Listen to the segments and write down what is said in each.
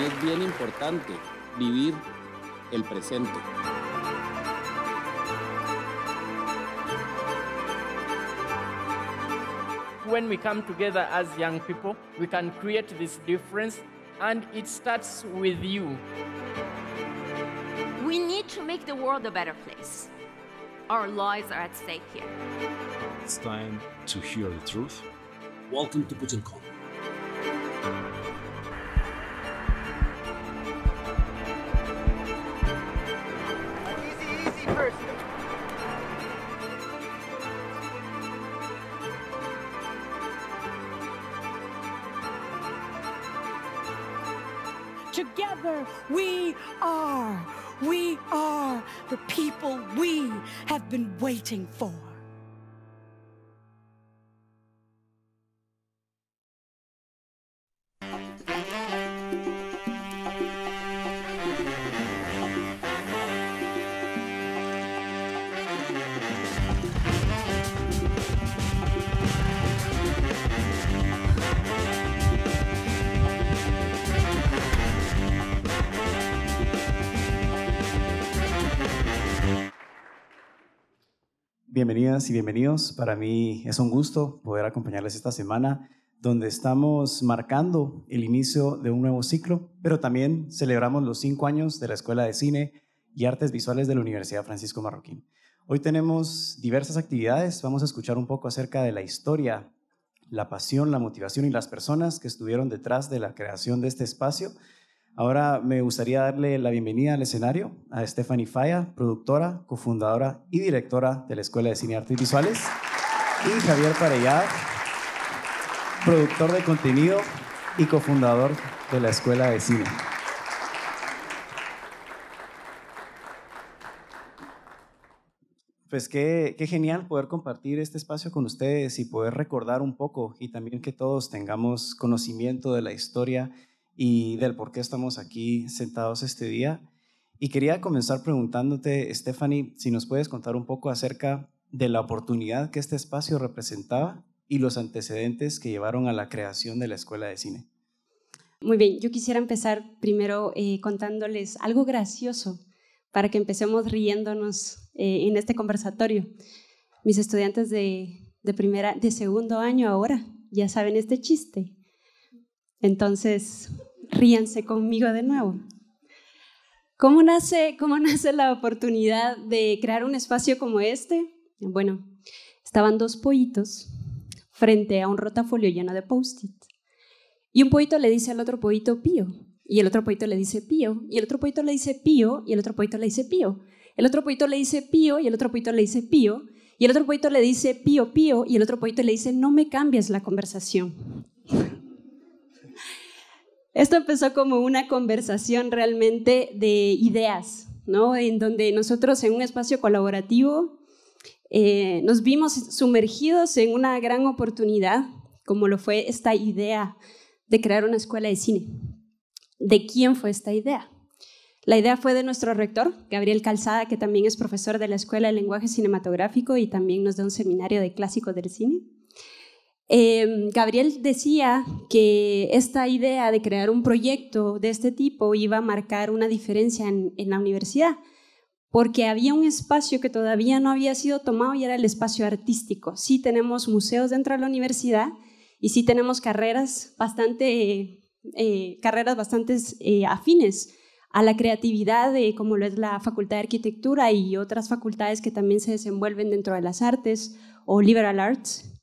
es bien importante vivir el presente. When we come together as young people, we can create this difference, and it starts with you. We need to make the world a better place. Our lives are at stake here. It's time to hear the truth. Welcome to Putin waiting for? Bienvenidas y bienvenidos. Para mí es un gusto poder acompañarles esta semana donde estamos marcando el inicio de un nuevo ciclo, pero también celebramos los cinco años de la Escuela de Cine y Artes Visuales de la Universidad Francisco Marroquín. Hoy tenemos diversas actividades, vamos a escuchar un poco acerca de la historia, la pasión, la motivación y las personas que estuvieron detrás de la creación de este espacio. Ahora me gustaría darle la bienvenida al escenario a Stephanie Faya, productora, cofundadora y directora de la Escuela de Cine Artes Visuales, y Javier Parellada, productor de contenido y cofundador de la Escuela de Cine. Pues qué, genial poder compartir este espacio con ustedes y poder recordar un poco y también que todos tengamos conocimiento de la historia y del por qué estamos aquí sentados este día. Y quería comenzar preguntándote, Stephanie, si nos puedes contar un poco acerca de la oportunidad que este espacio representaba y los antecedentes que llevaron a la creación de la Escuela de Cine. Muy bien, yo quisiera empezar primero eh, contándoles algo gracioso para que empecemos riéndonos eh, en este conversatorio. Mis estudiantes de, de, primera, de segundo año ahora ya saben este chiste. Entonces, ríanse conmigo de nuevo. ¿Cómo nace, ¿Cómo nace la oportunidad de crear un espacio como este? Bueno, estaban dos pollitos frente a un rotafolio lleno de post-it. Y un pollito le dice al otro pollito pío, y el otro pollito le dice pío, y el otro pollito le dice pío, y el otro pollito le dice pío. El otro pollito le dice pío, y el otro pollito le dice pío, y el otro pollito le dice pío, pío, y el otro pollito le dice no me cambies la conversación. Esto empezó como una conversación realmente de ideas, ¿no? En donde nosotros en un espacio colaborativo eh, nos vimos sumergidos en una gran oportunidad, como lo fue esta idea de crear una escuela de cine. ¿De quién fue esta idea? La idea fue de nuestro rector, Gabriel Calzada, que también es profesor de la Escuela de Lenguaje Cinematográfico y también nos da un seminario de clásicos del cine. Em, Gabriel decía que esta idea de crear un proyecto de este tipo iba a marcar una diferencia en, la universidad, porque había un espacio que todavía no había sido tomado y era el espacio artístico. Sí tenemos museos dentro de la universidad y sí tenemos carreras bastante, eh, carreras bastante eh, afines a la creatividad, como lo es la Facultad de Arquitectura y otras facultades que también se desenvuelven dentro de las artes o liberal arts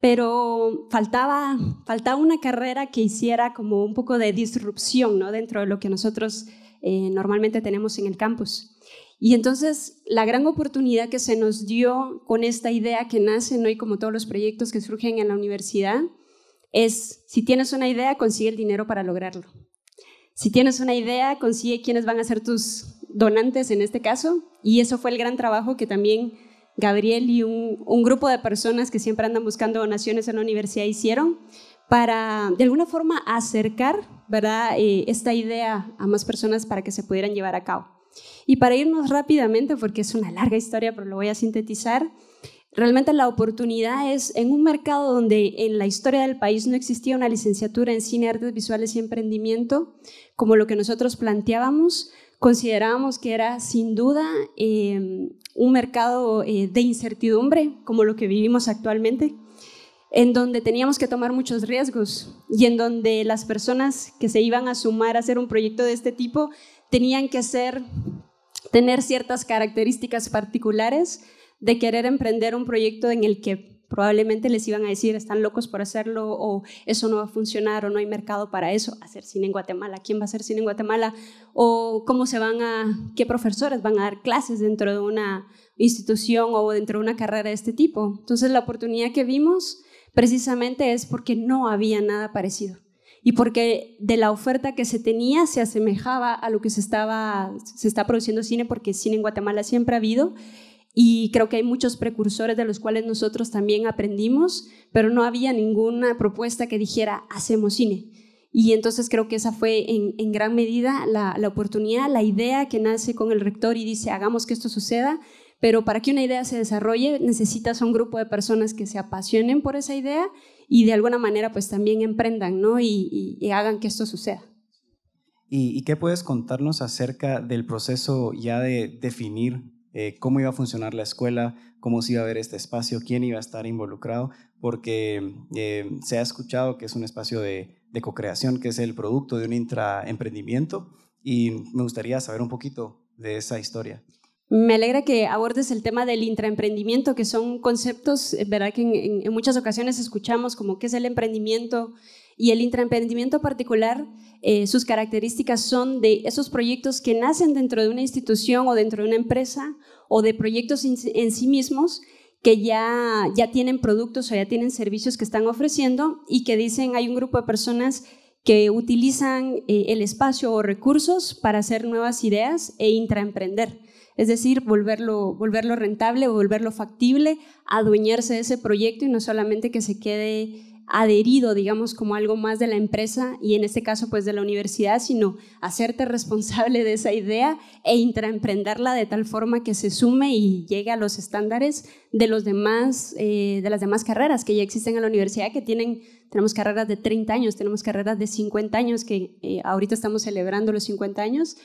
pero faltaba, faltaba una carrera que hiciera como un poco de disrupción ¿no? dentro de lo que nosotros eh, normalmente tenemos en el campus. Y entonces la gran oportunidad que se nos dio con esta idea que nace hoy, como todos los proyectos que surgen en la universidad, es si tienes una idea, consigue el dinero para lograrlo. Si tienes una idea, consigue quiénes van a ser tus donantes en este caso. Y eso fue el gran trabajo que también Gabriel y un, grupo de personas que siempre andan buscando donaciones en la universidad hicieron para, de alguna forma, acercar ¿verdad? Eh, esta idea a más personas para que se pudieran llevar a cabo. Y para irnos rápidamente, porque es una larga historia, pero lo voy a sintetizar, realmente la oportunidad es en un mercado donde en la historia del país no existía una licenciatura en cine, artes visuales y emprendimiento, como lo que nosotros planteábamos, Considerábamos que era sin duda em, un mercado eh, de incertidumbre, como lo que vivimos actualmente, en donde teníamos que tomar muchos riesgos y en donde las personas que se iban a sumar a hacer un proyecto de este tipo tenían que ser, tener ciertas características particulares de querer emprender un proyecto en el que probablemente les iban a decir están locos por hacerlo o eso no va a funcionar o no hay mercado para eso, hacer cine en Guatemala, quién va a hacer cine en Guatemala o cómo se van a, qué profesores van a dar clases dentro de una institución o dentro de una carrera de este tipo. Entonces la oportunidad que vimos precisamente es porque no había nada parecido y porque de la oferta que se tenía se asemejaba a lo que se estaba se está produciendo cine porque cine en Guatemala siempre ha habido y creo que hay muchos precursores de los cuales nosotros también aprendimos, pero no había ninguna propuesta que dijera, hacemos cine. Y entonces creo que esa fue en, gran medida la, oportunidad, la idea que nace con el rector y dice, hagamos que esto suceda, pero para que una idea se desarrolle necesitas a un grupo de personas que se apasionen por esa idea y de alguna manera pues también emprendan ¿no? y, hagan que esto suceda. ¿Y qué puedes contarnos acerca del proceso ya de definir eh, cómo iba a funcionar la escuela, cómo se iba a ver este espacio, quién iba a estar involucrado, porque eh, se ha escuchado que es un espacio de, de co-creación, que es el producto de un intraemprendimiento, y me gustaría saber un poquito de esa historia. Me alegra que abordes el tema del intraemprendimiento, que son conceptos, eh, ¿verdad? Que en, en muchas ocasiones escuchamos como qué es el emprendimiento y el intraemprendimiento particular eh, sus características son de esos proyectos que nacen dentro de una institución o dentro de una empresa o de proyectos en sí mismos que ya, ya tienen productos o ya tienen servicios que están ofreciendo y que dicen hay un grupo de personas que utilizan eh, el espacio o recursos para hacer nuevas ideas e intraemprender. Es decir, volverlo, volverlo rentable, volverlo factible, adueñarse de ese proyecto y no solamente que se quede adherido, digamos, como algo más de la empresa y en este caso pues de la universidad, sino hacerte responsable de esa idea e intraemprenderla de tal forma que se sume y llegue a los estándares de, los demás, eh, de las demás carreras que ya existen en la universidad, que tienen, tenemos carreras de 30 años, tenemos carreras de 50 años, que eh, ahorita estamos celebrando los 50 años.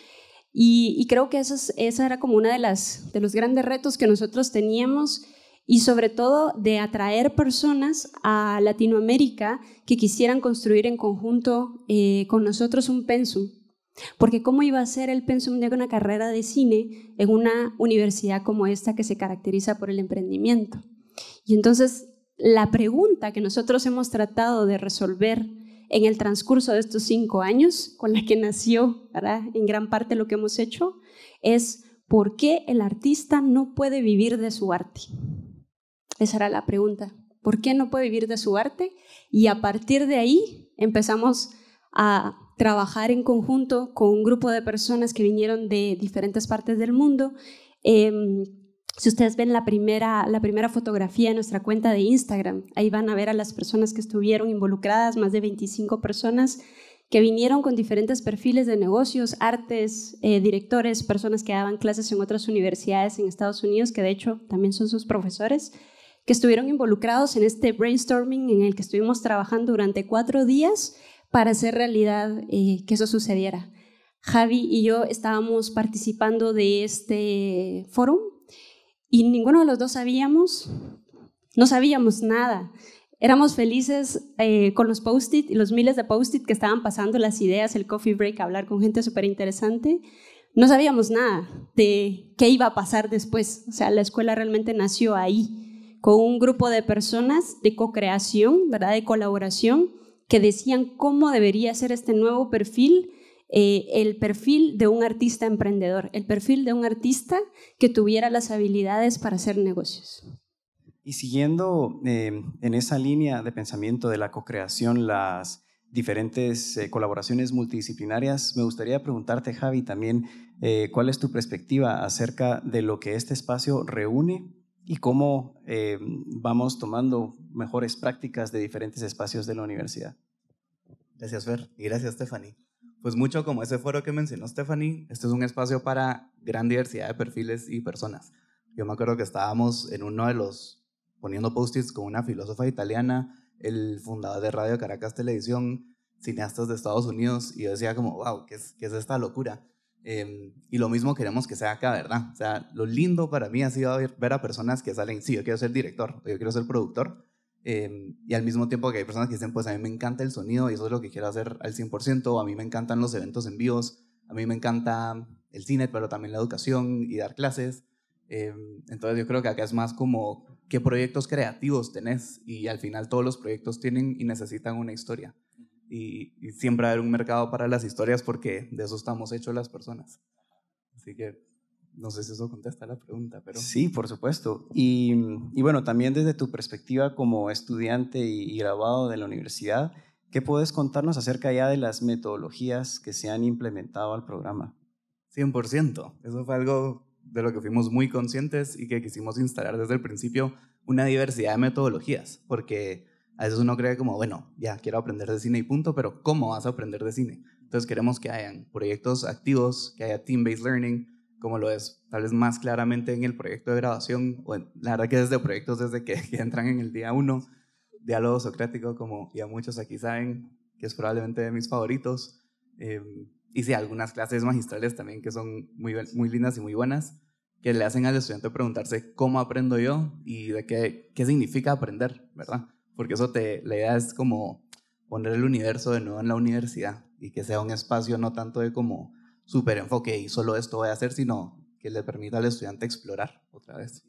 Y, creo que esa, esa era como una de, las, de los grandes retos que nosotros teníamos y sobre todo de atraer personas a Latinoamérica que quisieran construir en conjunto eh, con nosotros un pensum. Porque ¿cómo iba a ser el pensum de una carrera de cine en una universidad como esta que se caracteriza por el emprendimiento? Y entonces la pregunta que nosotros hemos tratado de resolver en el transcurso de estos cinco años, con la que nació en gran parte lo que hemos hecho, es ¿por qué el artista no puede vivir de su arte? Esa era la pregunta. ¿Por qué no puede vivir de su arte? Y a partir de ahí empezamos a trabajar en conjunto con un grupo de personas que vinieron de diferentes partes del mundo. Em, si ustedes ven la primera, la primera fotografía en nuestra cuenta de Instagram, ahí van a ver a las personas que estuvieron involucradas, más de 25 personas que vinieron con diferentes perfiles de negocios, artes, eh, directores, personas que daban clases en otras universidades en Estados Unidos, que de hecho también son sus profesores que estuvieron involucrados en este brainstorming en el que estuvimos trabajando durante cuatro días para hacer realidad eh, que eso sucediera. Javi y yo estábamos participando de este foro y ninguno de los dos sabíamos, no sabíamos nada. Éramos felices eh, con los post-it y los miles de post-it que estaban pasando, las ideas, el coffee break, hablar con gente súper interesante. No sabíamos nada de qué iba a pasar después. O sea, la escuela realmente nació ahí con un grupo de personas de co-creación, ¿verdad? De colaboración, que decían cómo debería ser este nuevo perfil, eh, el perfil de un artista emprendedor, el perfil de un artista que tuviera las habilidades para hacer negocios. Y siguiendo eh, en esa línea de pensamiento de la co-creación, las diferentes eh, colaboraciones multidisciplinarias, me gustaría preguntarte, Javi, también cuál es tu perspectiva acerca de lo que este espacio reúne y cómo eh, vamos tomando mejores prácticas de diferentes espacios de la universidad. Gracias, Fer, y gracias, Stephanie. Pues mucho como ese foro que mencionó Stephanie, este es un espacio para gran diversidad de perfiles y personas. Yo me acuerdo que estábamos en uno de los, poniendo post-its con una filósofa italiana, el fundador de Radio Caracas Televisión, cineastas de Estados Unidos, y yo decía como, wow, qué es esta locura? Em, y lo mismo queremos que sea acá, ¿verdad? O sea, lo lindo para mí ha sido ver a personas que salen, sí, yo quiero ser director, yo quiero ser productor, em, y al mismo tiempo que hay personas que dicen, pues a mí me encanta el sonido y eso es lo que quiero hacer al 100%, a mí me encantan los eventos en vivos, a mí me encanta el cine, pero también la educación y dar clases. Em, entonces yo creo que acá es más como qué proyectos creativos tenés y al final todos los proyectos tienen y necesitan una historia y, siempre haber un mercado para las historias porque de eso estamos hechos las personas. Así que no sé si eso contesta la pregunta, pero... Sí, por supuesto. Y, bueno, también desde tu perspectiva como estudiante y, y graduado de la universidad, ¿qué puedes contarnos acerca ya de las metodologías que se han implementado al programa? 100%. Eso fue algo de lo que fuimos muy conscientes y que quisimos instalar desde el principio una diversidad de metodologías, porque a veces uno cree como, bueno, ya quiero aprender de cine y punto, pero ¿cómo vas a aprender de cine? Entonces queremos que hayan proyectos activos, que haya team-based learning, como lo es tal vez más claramente en el proyecto de graduación, o la verdad que desde proyectos desde que, entran en el día uno, diálogo socrático, como ya muchos aquí saben, que es probablemente de mis favoritos. y em, sí, algunas clases magistrales también que son muy, muy lindas y muy buenas, que le hacen al estudiante preguntarse cómo aprendo yo y de qué, qué significa aprender, ¿verdad? porque eso te, la idea es como poner el universo de nuevo en la universidad y que sea un espacio no tanto de como súper enfoque y solo esto voy a hacer, sino que le permita al estudiante explorar otra vez.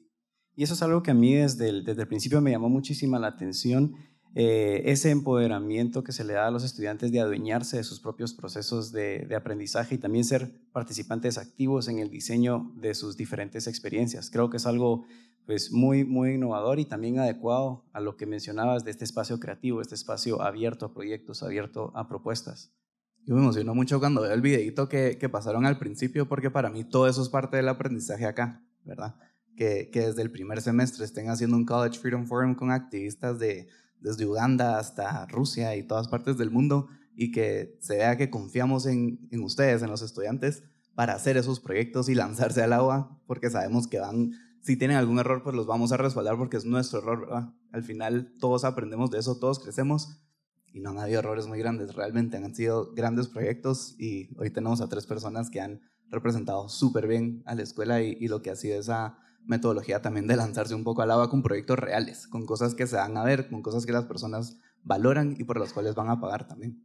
Y eso es algo que a mí desde el, desde el principio me llamó muchísima la atención, eh, ese empoderamiento que se le da a los estudiantes de adueñarse de sus propios procesos de, de, aprendizaje y también ser participantes activos en el diseño de sus diferentes experiencias. Creo que es algo pues muy, muy innovador y también adecuado a lo que mencionabas de este espacio creativo, este espacio abierto a proyectos, abierto a propuestas. Yo me emociono mucho cuando veo el videito que, que pasaron al principio, porque para mí todo eso es parte del aprendizaje acá, ¿verdad? Que, desde el primer semestre estén haciendo un College Freedom Forum con activistas de, desde Uganda hasta Rusia y todas partes del mundo, y que se vea que confiamos en ustedes, en los estudiantes, para hacer esos proyectos y lanzarse al agua, porque sabemos que van si tienen algún error, pues los vamos a respaldar porque es nuestro error, Al final todos aprendemos de eso, todos crecemos y no han habido errores muy grandes, realmente han sido grandes proyectos y hoy tenemos a tres personas que han representado súper bien a la escuela y, lo que ha sido esa metodología también de lanzarse un poco al agua con proyectos reales, con cosas que se van a ver, con cosas que las personas valoran y por las cuales van a pagar también.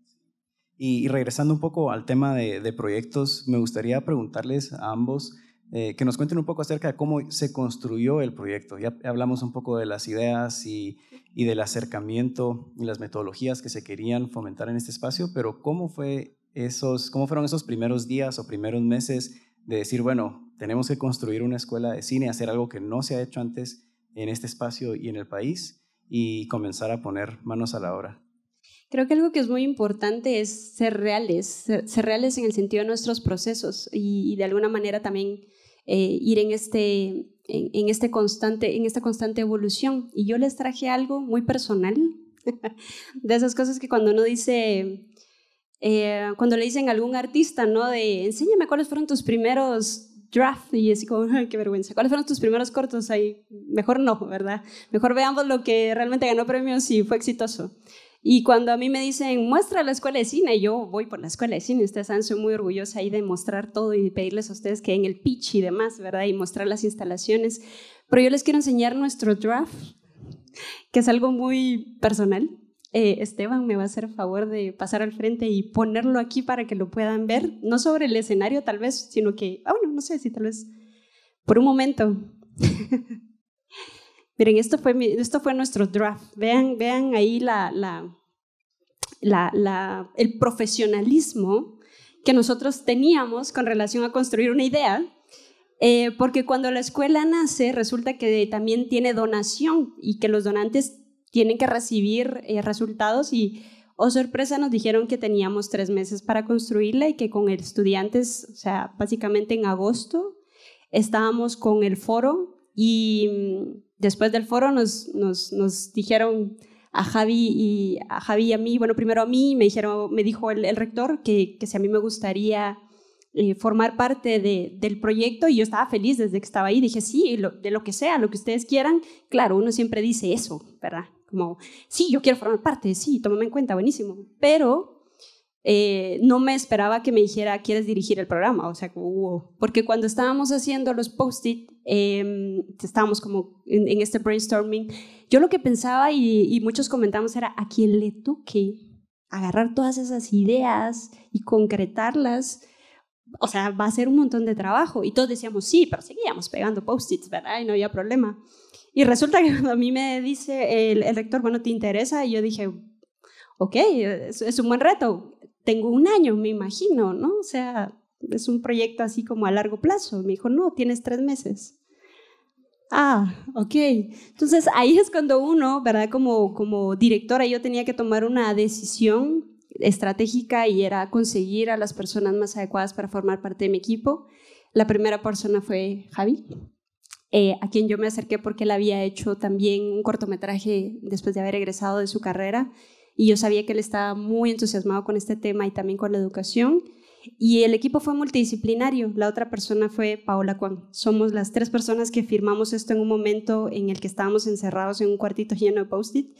Y, regresando un poco al tema de proyectos, me gustaría preguntarles a ambos, eh, que nos cuenten un poco acerca de cómo se construyó el proyecto. Ya hablamos un poco de las ideas y, del acercamiento y las metodologías que se querían fomentar en este espacio, pero ¿cómo, fue esos, cómo fueron esos primeros días o primeros meses de decir, bueno, tenemos que construir una escuela de cine, hacer algo que no se ha hecho antes en este espacio y en el país y comenzar a poner manos a la obra? Creo que algo que es muy importante es ser reales, ser, reales en el sentido de nuestros procesos y, de alguna manera también eh, ir en este, en, este constante, en esta constante evolución. Y yo les traje algo muy personal, de esas cosas que cuando uno dice, eh, cuando le dicen a algún artista, ¿no? De, enséñame cuáles fueron tus primeros draft y es como, qué vergüenza. ¿Cuáles fueron tus primeros cortos ahí? Mejor no, ¿verdad? Mejor veamos lo que realmente ganó premios y fue exitoso. Y cuando a mí me dicen, muestra la escuela de cine, yo voy por la escuela de cine. Ustedes han sido muy orgullosa ahí de mostrar todo y pedirles a ustedes que den el pitch y demás, ¿verdad? Y mostrar las instalaciones. Pero yo les quiero enseñar nuestro draft, que es algo muy personal. Eh, Esteban me va a hacer favor de pasar al frente y ponerlo aquí para que lo puedan ver. No sobre el escenario tal vez, sino que, ah, bueno, no sé si tal vez por un momento. Miren, esto fue, esto fue nuestro draft. Vean, vean ahí la, la, el profesionalismo que nosotros teníamos con relación a construir una idea, eh, porque cuando la escuela nace resulta que también tiene donación y que los donantes tienen que recibir eh, resultados y, oh sorpresa, nos dijeron que teníamos tres meses para construirla y que con estudiantes, o sea, básicamente en agosto, estábamos con el foro y después del foro nos, dijeron a Javi y a Javi a mí, bueno, primero a mí, me, dijo el, rector que, si a mí me gustaría eh, formar parte del proyecto y yo estaba feliz desde que estaba ahí, dije, sí, de lo que sea, lo que ustedes quieran, claro, uno siempre dice eso, ¿verdad? Como, sí, yo quiero formar parte, sí, tómame en cuenta, buenísimo, pero eh, no me esperaba que me dijera, ¿quieres dirigir el programa? O sea, wow. porque cuando estábamos haciendo los post-it, Em, estábamos como en, este brainstorming, yo lo que pensaba y, muchos comentamos era a quien le toque agarrar todas esas ideas y concretarlas, o sea, va a ser un montón de trabajo. Y todos decíamos, sí, pero seguíamos pegando post-its, ¿verdad? Y no había problema. Y resulta que cuando a mí me dice el, el rector, bueno, ¿te interesa? Y yo dije, ok, es, es, un buen reto. Tengo un año, me imagino, ¿no? O sea, es un proyecto así como a largo plazo. Me dijo, no, tienes tres meses. Ah, ok. Entonces ahí es cuando uno, ¿verdad? Como, como directora yo tenía que tomar una decisión estratégica y era conseguir a las personas más adecuadas para formar parte de mi equipo. La primera persona fue Javi, eh, a quien yo me acerqué porque él había hecho también un cortometraje después de haber egresado de su carrera y yo sabía que él estaba muy entusiasmado con este tema y también con la educación. Y el equipo fue multidisciplinario. La otra persona fue Paola Juan. Somos las tres personas que firmamos esto en un momento en el que estábamos encerrados en un cuartito lleno de post-it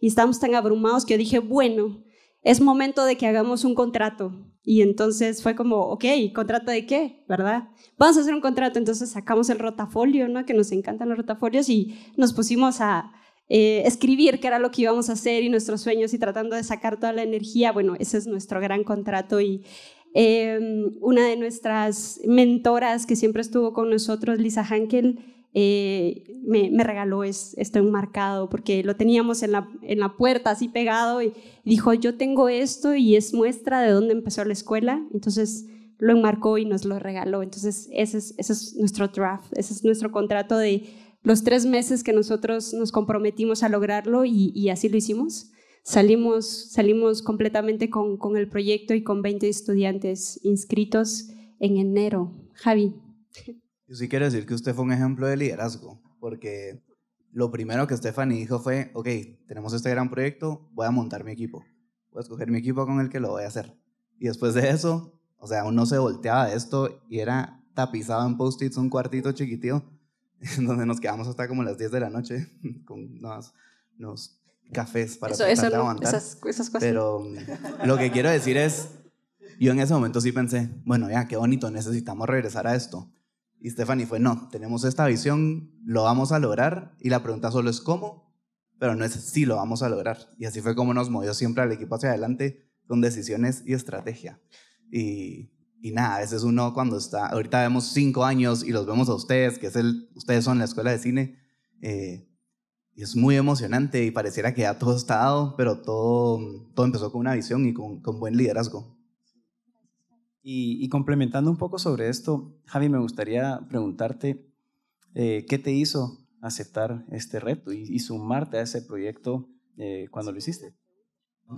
y estábamos tan abrumados que yo dije, bueno, es momento de que hagamos un contrato. Y entonces fue como, ok, ¿contrato de qué? ¿Verdad? Vamos a hacer un contrato. Entonces sacamos el rotafolio, ¿no? Que nos encantan los rotafolios y nos pusimos a, eh, escribir qué era lo que íbamos a hacer y nuestros sueños y tratando de sacar toda la energía. Bueno, ese es nuestro gran contrato y Em, una de nuestras mentoras que siempre estuvo con nosotros, Lisa Hankel, eh, me, regaló esto enmarcado porque lo teníamos en la, puerta así pegado y dijo, yo tengo esto y es muestra de dónde empezó la escuela. Entonces lo enmarcó y nos lo regaló. Entonces ese es, nuestro draft, ese es nuestro contrato de los tres meses que nosotros nos comprometimos a lograrlo y así lo hicimos. Salimos, salimos completamente con, con el proyecto y con 20 estudiantes inscritos en enero. Javi. Yo sí quiero decir que usted fue un ejemplo de liderazgo, porque lo primero que Stephanie dijo fue, ok, tenemos este gran proyecto, voy a montar mi equipo, voy a escoger mi equipo con el que lo voy a hacer. Y después de eso, o sea, uno se volteaba esto y era tapizado en post-its un cuartito chiquitito, donde nos quedamos hasta como las 10 de la noche, con, nos, nos cafés para Pero lo que quiero decir es, yo en ese momento sí pensé, bueno, ya, qué bonito, necesitamos regresar a esto. Y Stephanie fue, no, tenemos esta visión, lo vamos a lograr, y la pregunta solo es cómo, pero no es si lo vamos a lograr. Y así fue como nos movió siempre al equipo hacia adelante con decisiones y estrategia. Y, y nada, ese es uno cuando está, ahorita vemos cinco años y los vemos a ustedes, que es el, ustedes son la escuela de cine, eh, es muy emocionante y pareciera que ya todo está dado, pero todo, todo empezó con una visión y con, con buen liderazgo. Y, y, complementando un poco sobre esto, Javi, me gustaría preguntarte eh, qué te hizo aceptar este reto y, sumarte a ese proyecto eh, cuando lo hiciste.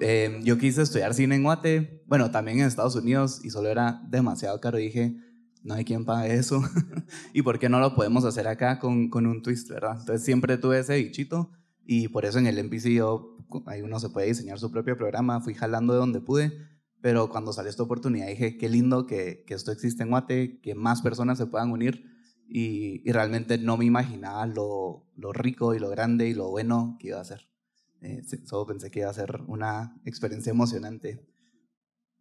Eh, yo quise estudiar cine en Guate, bueno, también en Estados Unidos, y solo era demasiado caro. Dije, no hay quien pague eso. ¿Y por qué no lo podemos hacer acá con, un twist, verdad? Entonces siempre tuve ese bichito y por eso en el MPC yo, ahí uno se puede diseñar su propio programa, fui jalando de donde pude, pero cuando sale esta oportunidad dije, qué lindo que, esto existe en Guate, que más personas se puedan unir y, realmente no me imaginaba lo, rico y lo grande y lo bueno que iba a ser. Eh, solo pensé que iba a ser una experiencia emocionante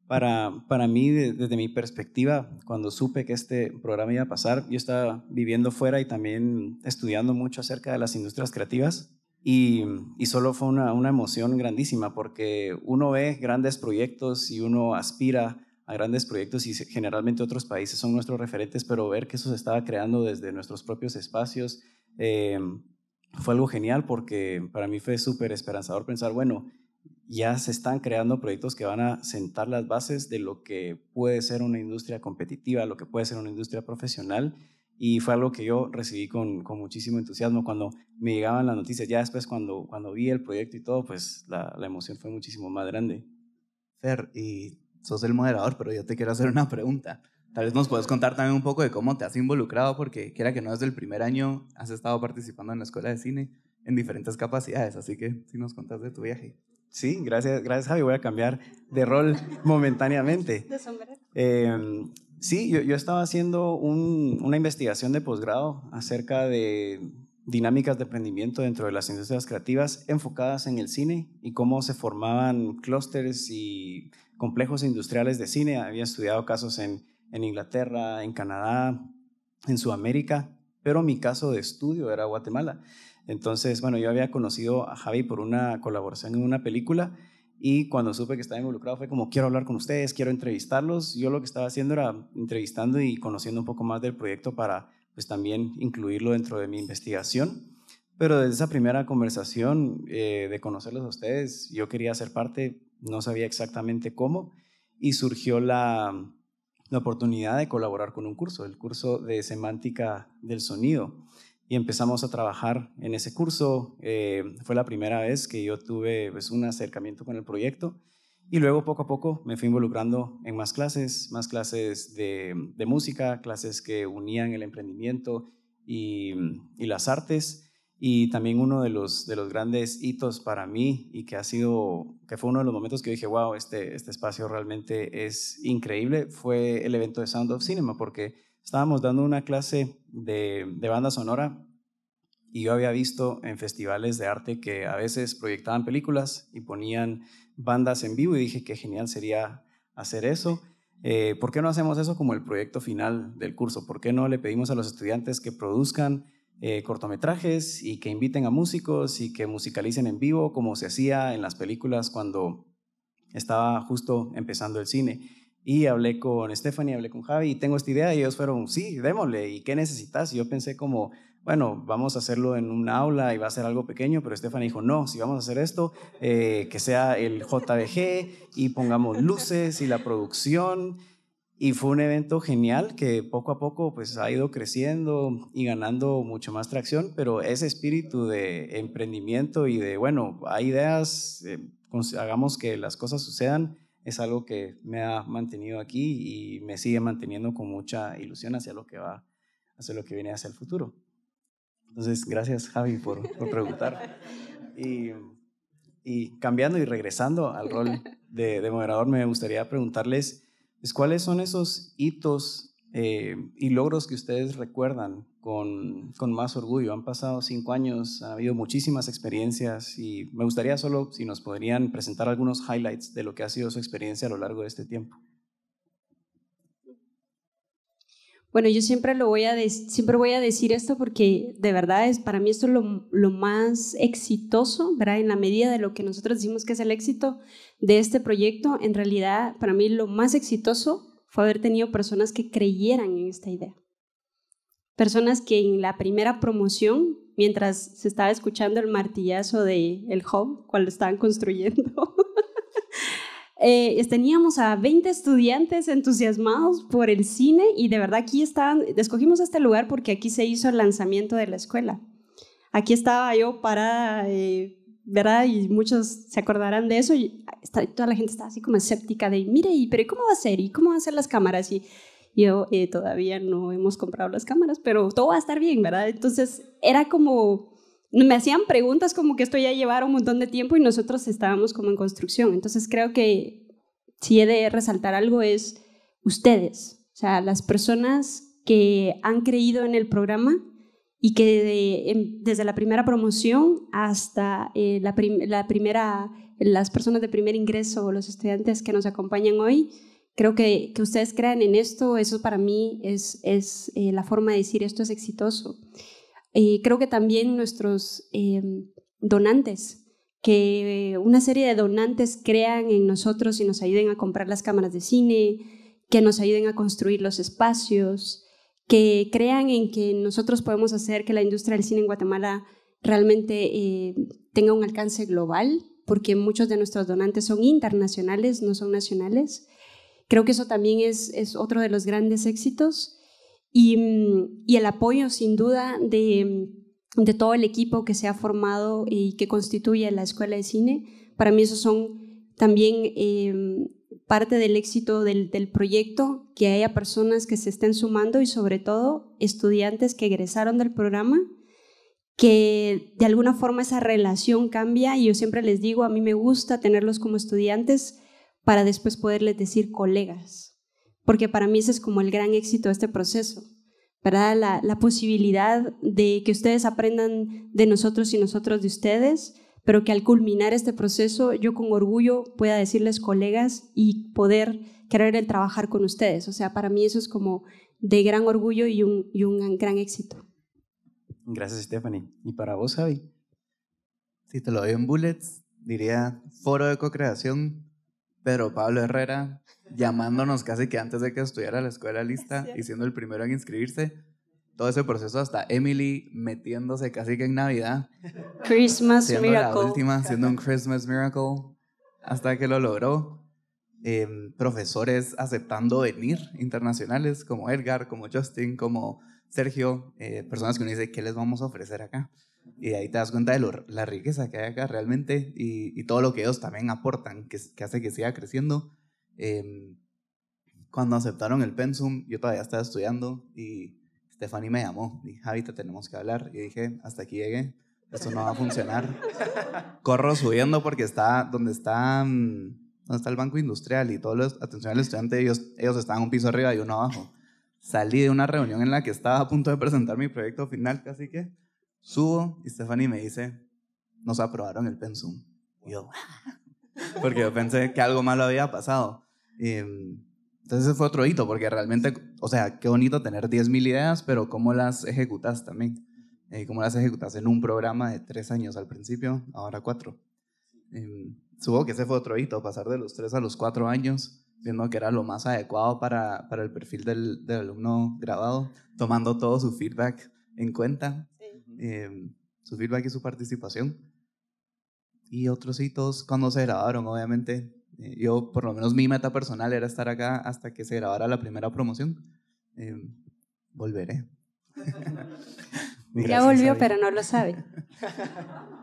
para, mí, desde mi perspectiva, cuando supe que este programa iba a pasar, yo estaba viviendo fuera y también estudiando mucho acerca de las industrias creativas y, y solo fue una, emoción grandísima porque uno ve grandes proyectos y uno aspira a grandes proyectos y generalmente otros países son nuestros referentes, pero ver que eso se estaba creando desde nuestros propios espacios eh, fue algo genial porque para mí fue súper esperanzador pensar, bueno, ya se están creando proyectos que van a sentar las bases de lo que puede ser una industria competitiva, lo que puede ser una industria profesional. Y fue algo que yo recibí con, muchísimo entusiasmo cuando me llegaban las noticias. Ya después cuando, cuando vi el proyecto y todo, pues la, la emoción fue muchísimo más grande. Fer, y sos el moderador, pero yo te quiero hacer una pregunta. Tal vez nos puedes contar también un poco de cómo te has involucrado, porque quiera que no, desde el primer año has estado participando en la escuela de cine en diferentes capacidades, así que si nos contas de tu viaje. Sí, gracias, gracias Javi. Voy a cambiar de rol momentáneamente. De em, sí, yo, yo, estaba haciendo una investigación de posgrado acerca de dinámicas de emprendimiento dentro de las industrias creativas enfocadas en el cine y cómo se formaban clústeres y complejos industriales de cine. Había estudiado casos en, en Inglaterra, en Canadá, en Sudamérica, pero mi caso de estudio era Guatemala. Entonces, bueno, yo había conocido a Javi por una colaboración en una película y cuando supe que estaba involucrado fue como, quiero hablar con ustedes, quiero entrevistarlos. Yo lo que estaba haciendo era entrevistando y conociendo un poco más del proyecto para pues también incluirlo dentro de mi investigación. Pero desde esa primera conversación eh, de conocerlos a ustedes, yo quería ser parte, no sabía exactamente cómo, y surgió la, la oportunidad de colaborar con un curso, el curso de semántica del sonido y empezamos a trabajar en ese curso. Eh, fue la primera vez que yo tuve pues, un acercamiento con el proyecto y luego poco a poco me fui involucrando en más clases, más clases de, música, clases que unían el emprendimiento y, las artes. Y también uno de los, de los grandes hitos para mí y que ha sido, que fue uno de los momentos que dije, wow, este, este espacio realmente es increíble, fue el evento de Sound of Cinema, porque estábamos dando una clase de, banda sonora y yo había visto en festivales de arte que a veces proyectaban películas y ponían bandas en vivo y dije que genial sería hacer eso. Eh, ¿Por qué no hacemos eso como el proyecto final del curso? ¿Por qué no le pedimos a los estudiantes que produzcan eh, cortometrajes y que inviten a músicos y que musicalicen en vivo como se hacía en las películas cuando estaba justo empezando el cine? Y hablé con Stephanie, hablé con Javi y tengo esta idea y ellos fueron, sí, démosle, ¿y qué necesitas? Y yo pensé como, bueno, vamos a hacerlo en un aula y va a ser algo pequeño, pero Stephanie dijo, no, si vamos a hacer esto, eh, que sea el JBG y pongamos luces y la producción. Y fue un evento genial que poco a poco pues ha ido creciendo y ganando mucho más tracción, pero ese espíritu de emprendimiento y de, bueno, hay ideas, eh, pues, hagamos que las cosas sucedan, es algo que me ha mantenido aquí y me sigue manteniendo con mucha ilusión hacia lo que va, hacia lo que viene hacia el futuro. Entonces, gracias Javi por, por preguntar. Y, y, cambiando y regresando al rol de, moderador, me gustaría preguntarles, pues, ¿cuáles son esos hitos eh, y logros que ustedes recuerdan con, con, más orgullo. Han pasado cinco años, ha habido muchísimas experiencias y me gustaría solo si nos podrían presentar algunos highlights de lo que ha sido su experiencia a lo largo de este tiempo. Bueno, yo siempre lo voy a, siempre voy a decir esto porque de verdad es para mí esto es lo, lo más exitoso, ¿verdad? En la medida de lo que nosotros decimos que es el éxito de este proyecto, en realidad para mí lo más exitoso fue haber tenido personas que creyeran en esta idea. Personas que en la primera promoción, mientras se estaba escuchando el martillazo del el home, cuando estaban construyendo, eh, teníamos a 20 estudiantes entusiasmados por el cine y de verdad aquí estaban, escogimos este lugar porque aquí se hizo el lanzamiento de la escuela. Aquí estaba yo para Eh, ¿verdad? Y muchos se acordarán de eso y toda la gente está así como escéptica de, mire, ¿y pero cómo va a ser? ¿Y cómo van a ser las cámaras? Y yo eh, todavía no hemos comprado las cámaras, pero todo va a estar bien, ¿verdad? Entonces era como, me hacían preguntas como que esto ya llevara un montón de tiempo y nosotros estábamos como en construcción. Entonces creo que si he de resaltar algo es ustedes, o sea, las personas que han creído en el programa, y que desde la primera promoción hasta eh, la, primera, las personas de primer ingreso, los estudiantes que nos acompañan hoy, creo que, ustedes crean en esto, eso para mí es, eh, la forma de decir esto es exitoso. Y creo que también nuestros eh, donantes, que una serie de donantes crean en nosotros y nos ayuden a comprar las cámaras de cine, que nos ayuden a construir los espacios, que crean en que nosotros podemos hacer que la industria del cine en Guatemala realmente eh, tenga un alcance global, porque muchos de nuestros donantes son internacionales, no son nacionales. Creo que eso también es, otro de los grandes éxitos y, mm, el apoyo sin duda mm, de, todo el equipo que se ha formado y que constituye la Escuela de Cine. Para mí esos son también eh, parte del éxito del, del, proyecto que haya personas que se estén sumando y sobre todo estudiantes que egresaron del programa, que de alguna forma esa relación cambia y yo siempre les digo, a mí me gusta tenerlos como estudiantes para después poderles decir colegas, porque para mí ese es como el gran éxito de este proceso. ¿verdad? la posibilidad de que ustedes aprendan de nosotros y nosotros de ustedes, pero que al culminar este proceso yo con orgullo pueda decirles colegas y poder querer el trabajar con ustedes. O sea, para mí eso es como de gran orgullo y un, y gran éxito. Gracias, Stephanie. Y para vos, Javi. Si te lo doy en bullets, diría foro de co-creación, pero Pablo Herrera llamándonos casi que antes de que estudiara la escuela lista y siendo el primero en inscribirse todo ese proceso hasta Emily metiéndose casi que en Navidad. Christmas siendo Miracle. La última, siendo un Christmas Miracle, hasta que lo logró. Em, profesores aceptando venir, internacionales como Edgar, como Justin, como Sergio, eh, personas que uno dice, ¿qué les vamos a ofrecer acá? Y ahí te das cuenta de la riqueza que hay acá realmente y, todo lo que ellos también aportan, que, hace que siga creciendo. Em, cuando aceptaron el Pensum, yo todavía estaba estudiando y Stephanie me llamó, dije, Javi, te tenemos que hablar. Y dije, hasta aquí llegué, esto no va a funcionar. Corro subiendo porque está donde está, mm, está el Banco Industrial y todos los, atención al estudiante, ellos, ellos estaban un piso arriba y uno abajo. Salí de una reunión en la que estaba a punto de presentar mi proyecto final, casi que subo y Stephanie me dice, nos aprobaron el pensum. yo, porque yo pensé que algo malo había pasado. Eh, entonces ese fue otro hito, porque realmente, o sea, qué bonito tener 10.000 ideas, pero cómo las ejecutas también. Eh, cómo las ejecutas en un programa de tres años al principio, ahora cuatro. Em, supongo que ese fue otro hito, pasar de los tres a los cuatro años, viendo que era lo más adecuado para, para el perfil del, del, alumno grabado, tomando todo su feedback en cuenta, em, su feedback y su participación. Y otros hitos cuando se grabaron, obviamente, eh, yo, por lo menos mi meta personal era estar acá hasta que se grabara la primera promoción. Em, volveré. ya volvió, pero no lo sabe.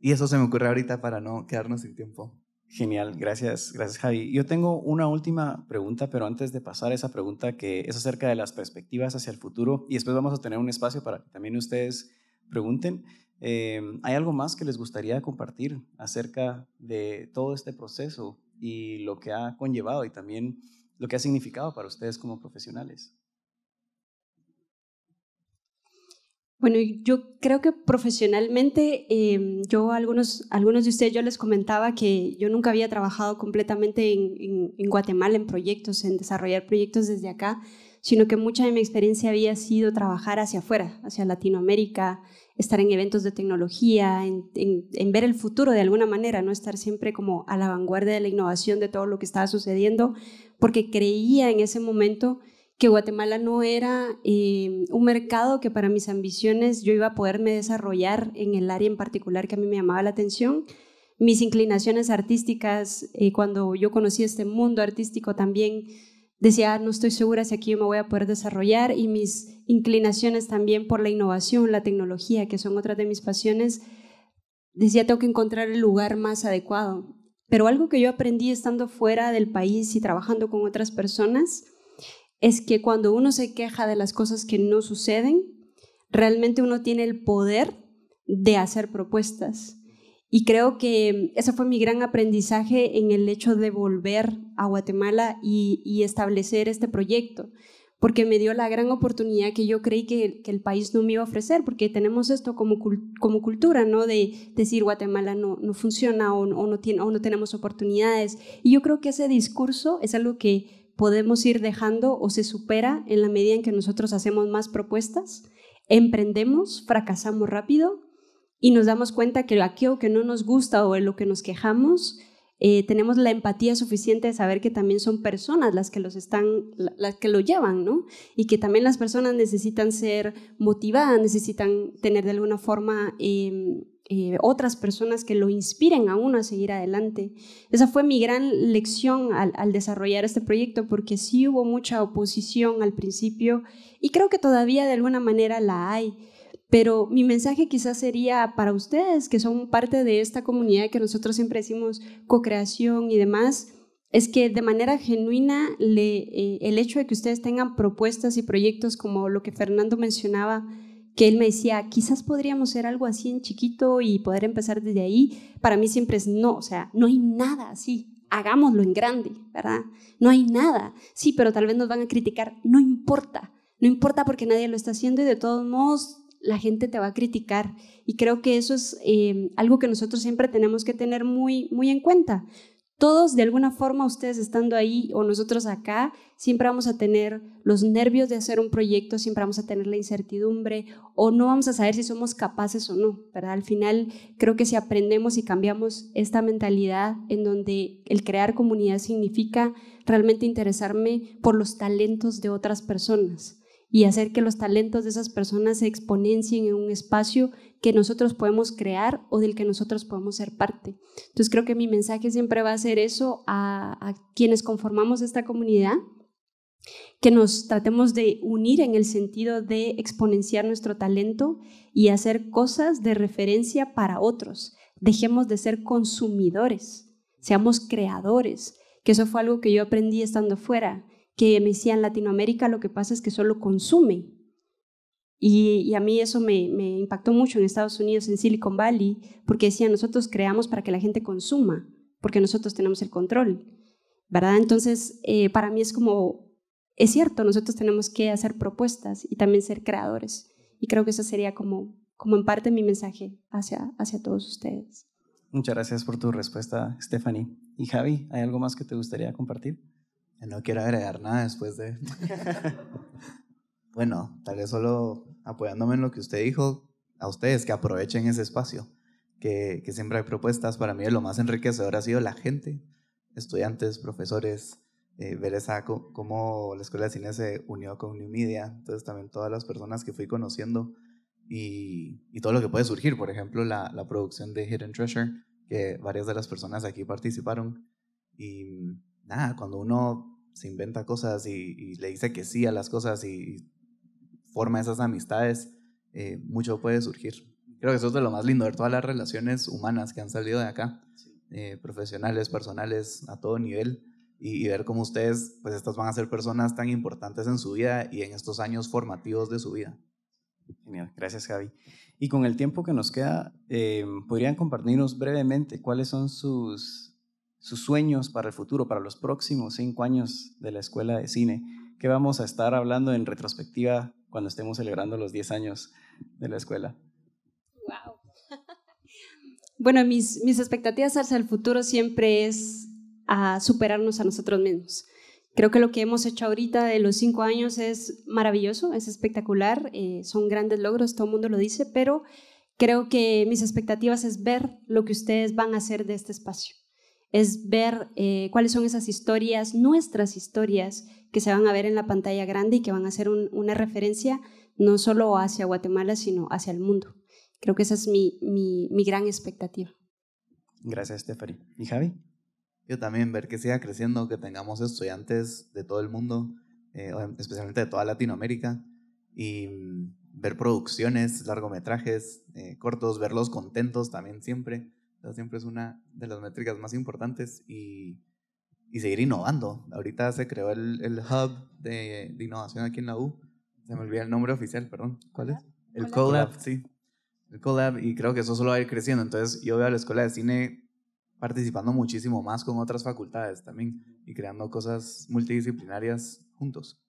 y eso se me ocurre ahorita para no quedarnos sin tiempo. Genial, gracias, gracias Javi. Yo tengo una última pregunta, pero antes de pasar a esa pregunta que es acerca de las perspectivas hacia el futuro y después vamos a tener un espacio para que también ustedes pregunten. Em, ¿Hay algo más que les gustaría compartir acerca de todo este proceso y lo que ha conllevado y también lo que ha significado para ustedes como profesionales? Bueno, yo creo que profesionalmente, em, yo algunos, algunos de ustedes yo les comentaba que yo nunca había trabajado completamente en, en, Guatemala en proyectos, en desarrollar proyectos desde acá, sino que mucha de mi experiencia había sido trabajar hacia afuera, hacia Latinoamérica, estar en eventos de tecnología, en, ver el futuro de alguna manera, no estar siempre como a la vanguardia de la innovación de todo lo que estaba sucediendo, porque creía en ese momento que Guatemala no era eh, un mercado que para mis ambiciones yo iba a poderme desarrollar en el área en particular que a mí me llamaba la atención. Mis inclinaciones artísticas, eh, cuando yo conocí este mundo artístico también, decía, ah, no estoy segura si aquí yo me voy a poder desarrollar y mis inclinaciones también por la innovación, la tecnología, que son otras de mis pasiones, decía, tengo que encontrar el lugar más adecuado. Pero algo que yo aprendí estando fuera del país y trabajando con otras personas es que cuando uno se queja de las cosas que no suceden, realmente uno tiene el poder de hacer propuestas. Y creo que ese fue mi gran aprendizaje en el hecho de volver a Guatemala y, establecer este proyecto, porque me dio la gran oportunidad que yo creí que, el país no me iba a ofrecer, porque tenemos esto como, como cultura, ¿no? De decir Guatemala no, no funciona o, no o no tenemos oportunidades. Y yo creo que ese discurso es algo que podemos ir dejando o se supera en la medida en que nosotros hacemos más propuestas, emprendemos, fracasamos rápido y nos damos cuenta que aquello que no nos gusta o en lo que nos quejamos, eh, tenemos la empatía suficiente de saber que también son personas las que los están, las que lo llevan, ¿no? Y que también las personas necesitan ser motivadas, necesitan tener de alguna forma em, eh, otras personas que lo inspiren a uno a seguir adelante. Esa fue mi gran lección al desarrollar este proyecto, porque sí hubo mucha oposición al principio y creo que todavía de alguna manera la hay pero mi mensaje quizás sería para ustedes, que son parte de esta comunidad que nosotros siempre decimos co-creación y demás, es que de manera genuina eh, el hecho de que ustedes tengan propuestas y proyectos como lo que Fernando mencionaba, que él me decía, quizás podríamos hacer algo así en chiquito y poder empezar desde ahí, para mí siempre es no, o sea, no hay nada así, hagámoslo en grande, ¿verdad? No hay nada, sí, pero tal vez nos van a criticar, no importa, no importa porque nadie lo está haciendo y de todos modos la gente te va a criticar. Y creo que eso es eh, algo que nosotros siempre tenemos que tener muy, muy en cuenta. Todos, de alguna forma, ustedes estando ahí o nosotros acá, siempre vamos a tener los nervios de hacer un proyecto, siempre vamos a tener la incertidumbre o no vamos a saber si somos capaces o no, ¿verdad? Al final, creo que si aprendemos y cambiamos esta mentalidad en donde el crear comunidad significa realmente interesarme por los talentos de otras personas, y hacer que los talentos de esas personas se exponencien en un espacio que nosotros podemos crear o del que nosotros podemos ser parte. Entonces creo que mi mensaje siempre va a ser eso a, quienes conformamos esta comunidad, que nos tratemos de unir en el sentido de exponenciar nuestro talento y hacer cosas de referencia para otros. Dejemos de ser consumidores, seamos creadores, que eso fue algo que yo aprendí estando fuera que me decía en Latinoamérica lo que pasa es que solo consume. Y, a mí eso me, impactó mucho en Estados Unidos, en Silicon Valley, porque decían nosotros creamos para que la gente consuma, porque nosotros tenemos el control, ¿verdad? Entonces, eh, para mí es como, es cierto, nosotros tenemos que hacer propuestas y también ser creadores. Y creo que eso sería como, como en parte mi mensaje hacia, hacia todos ustedes. Muchas gracias por tu respuesta, Stephanie. ¿Y Javi, hay algo más que te gustaría compartir? No quiero agregar nada después de... bueno, tal vez solo apoyándome en lo que usted dijo, a ustedes que aprovechen ese espacio, que, que siempre hay propuestas. Para mí lo más enriquecedor ha sido la gente, estudiantes, profesores, eh, ver esa, cómo la Escuela de Cine se unió con New Media, entonces también todas las personas que fui conociendo y, todo lo que puede surgir, por ejemplo, la, la, producción de Hidden Treasure, que varias de las personas aquí participaron, y nada, cuando uno se inventa cosas y, le dice que sí a las cosas y, forma esas amistades, eh, mucho puede surgir. Creo que eso es de lo más lindo, ver todas las relaciones humanas que han salido de acá, eh, profesionales, personales, a todo nivel, y, ver cómo ustedes, pues estas van a ser personas tan importantes en su vida y en estos años formativos de su vida. Genial, gracias Javi. Y con el tiempo que nos queda, eh, ¿podrían compartirnos brevemente cuáles son sus sus sueños para el futuro, para los próximos cinco años de la Escuela de Cine. ¿Qué vamos a estar hablando en retrospectiva cuando estemos celebrando los diez años de la escuela? Wow. bueno, mis, expectativas hacia el futuro siempre es a superarnos a nosotros mismos. Creo que lo que hemos hecho ahorita de los cinco años es maravilloso, es espectacular, eh, son grandes logros, todo el mundo lo dice, pero creo que mis expectativas es ver lo que ustedes van a hacer de este espacio es ver eh, cuáles son esas historias, nuestras historias, que se van a ver en la pantalla grande y que van a ser una referencia no solo hacia Guatemala, sino hacia el mundo. Creo que esa es mi, gran expectativa. Gracias, Stephanie. ¿Y Javi? Yo también, ver que siga creciendo, que tengamos estudiantes de todo el mundo, eh, especialmente de toda Latinoamérica, y mm, ver producciones, largometrajes, eh, cortos, verlos contentos también siempre siempre es una de las métricas más importantes y, y seguir innovando. Ahorita se creó el, el hub de, innovación aquí en la U. Se me olvida el nombre oficial, perdón. ¿Cuál es? El CoLab, sí. El CoLab y creo que eso solo va a ir creciendo. Entonces yo veo a la escuela de cine participando muchísimo más con otras facultades también y creando cosas multidisciplinarias juntos.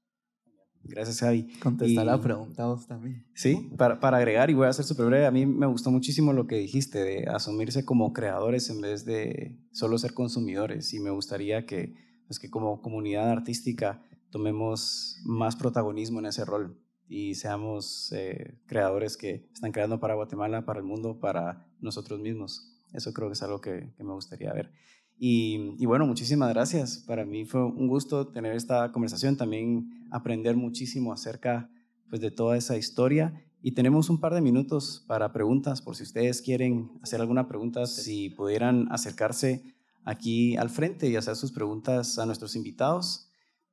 Gracias, Javi. Contesta la pregunta vos también. Sí, para, para, agregar, y voy a ser súper breve, a mí me gustó muchísimo lo que dijiste de asumirse como creadores en vez de solo ser consumidores. Y me gustaría que, pues, que como comunidad artística tomemos más protagonismo en ese rol y seamos eh, creadores que están creando para Guatemala, para el mundo, para nosotros mismos. Eso creo que es algo que, que me gustaría ver. Y, bueno, muchísimas gracias. Para mí fue un gusto tener esta conversación, también aprender muchísimo acerca pues, de toda esa historia. Y tenemos un par de minutos para preguntas, por si ustedes quieren hacer alguna pregunta, si pudieran acercarse aquí al frente y hacer sus preguntas a nuestros invitados,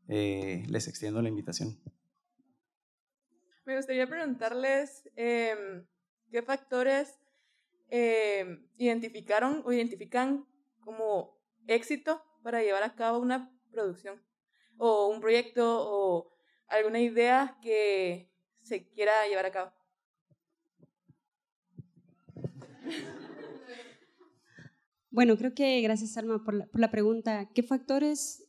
eh, les extiendo la invitación. Me gustaría preguntarles em, qué factores em, identificaron o identifican como éxito para llevar a cabo una producción o un proyecto o alguna idea que se quiera llevar a cabo. Bueno, creo que gracias Alma por la, por la pregunta. ¿Qué factores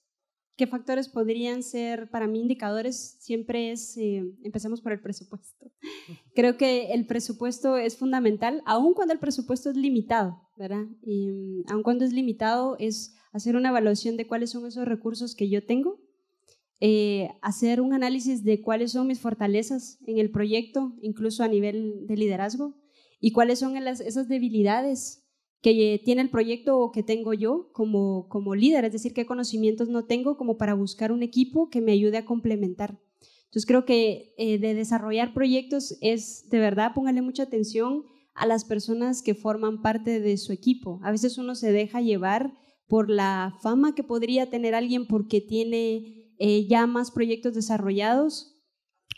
qué factores podrían ser para mí indicadores, siempre es, eh, empecemos por el presupuesto. Creo que el presupuesto es fundamental, aun cuando el presupuesto es limitado, ¿verdad? Mm, aun cuando es limitado, es hacer una evaluación de cuáles son esos recursos que yo tengo, eh, hacer un análisis de cuáles son mis fortalezas en el proyecto, incluso a nivel de liderazgo, y cuáles son esas debilidades que tiene el proyecto o que tengo yo como, líder, es decir, qué conocimientos no tengo como para buscar un equipo que me ayude a complementar. Entonces creo que eh, de desarrollar proyectos es, de verdad, póngale mucha atención a las personas que forman parte de su equipo. A veces uno se deja llevar por la fama que podría tener alguien porque tiene eh, ya más proyectos desarrollados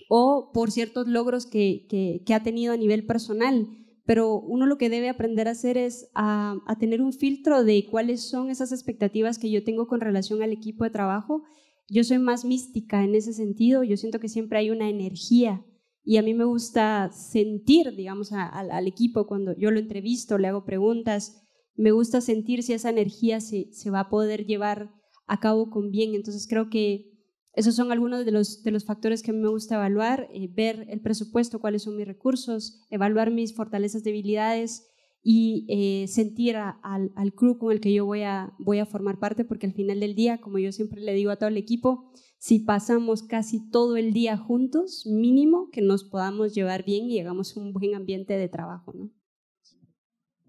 o por ciertos logros que ha tenido a nivel personal pero uno lo que debe aprender a hacer es a, tener un filtro de cuáles son esas expectativas que yo tengo con relación al equipo de trabajo. Yo soy más mística en ese sentido, yo siento que siempre hay una energía y a mí me gusta sentir, digamos, al equipo cuando yo lo entrevisto, le hago preguntas, me gusta sentir si esa energía se, se va a poder llevar a cabo con bien. Entonces creo que esos son algunos de los, de los factores que me gusta evaluar, eh, ver el presupuesto, cuáles son mis recursos, evaluar mis fortalezas, debilidades y eh, sentir al, al, crew con el que yo voy a, voy a formar parte, porque al final del día, como yo siempre le digo a todo el equipo, si pasamos casi todo el día juntos, mínimo que nos podamos llevar bien y hagamos un buen ambiente de trabajo. ¿no?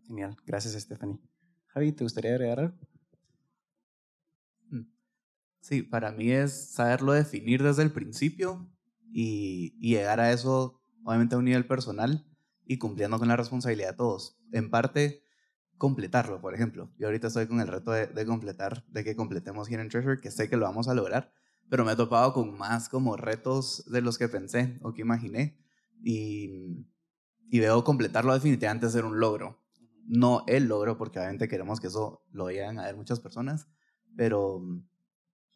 Genial, gracias Stephanie. Javi, ¿te gustaría agregar algo? Sí, para mí es saberlo definir desde el principio y, llegar a eso, obviamente, a un nivel personal y cumpliendo con la responsabilidad de todos. En parte, completarlo, por ejemplo. Yo ahorita estoy con el reto de, completar, de que completemos Hidden Treasure, que sé que lo vamos a lograr, pero me he topado con más como retos de los que pensé o que imaginé y, veo completarlo definitivamente ser un logro. No el logro, porque obviamente queremos que eso lo lleguen a ver muchas personas, pero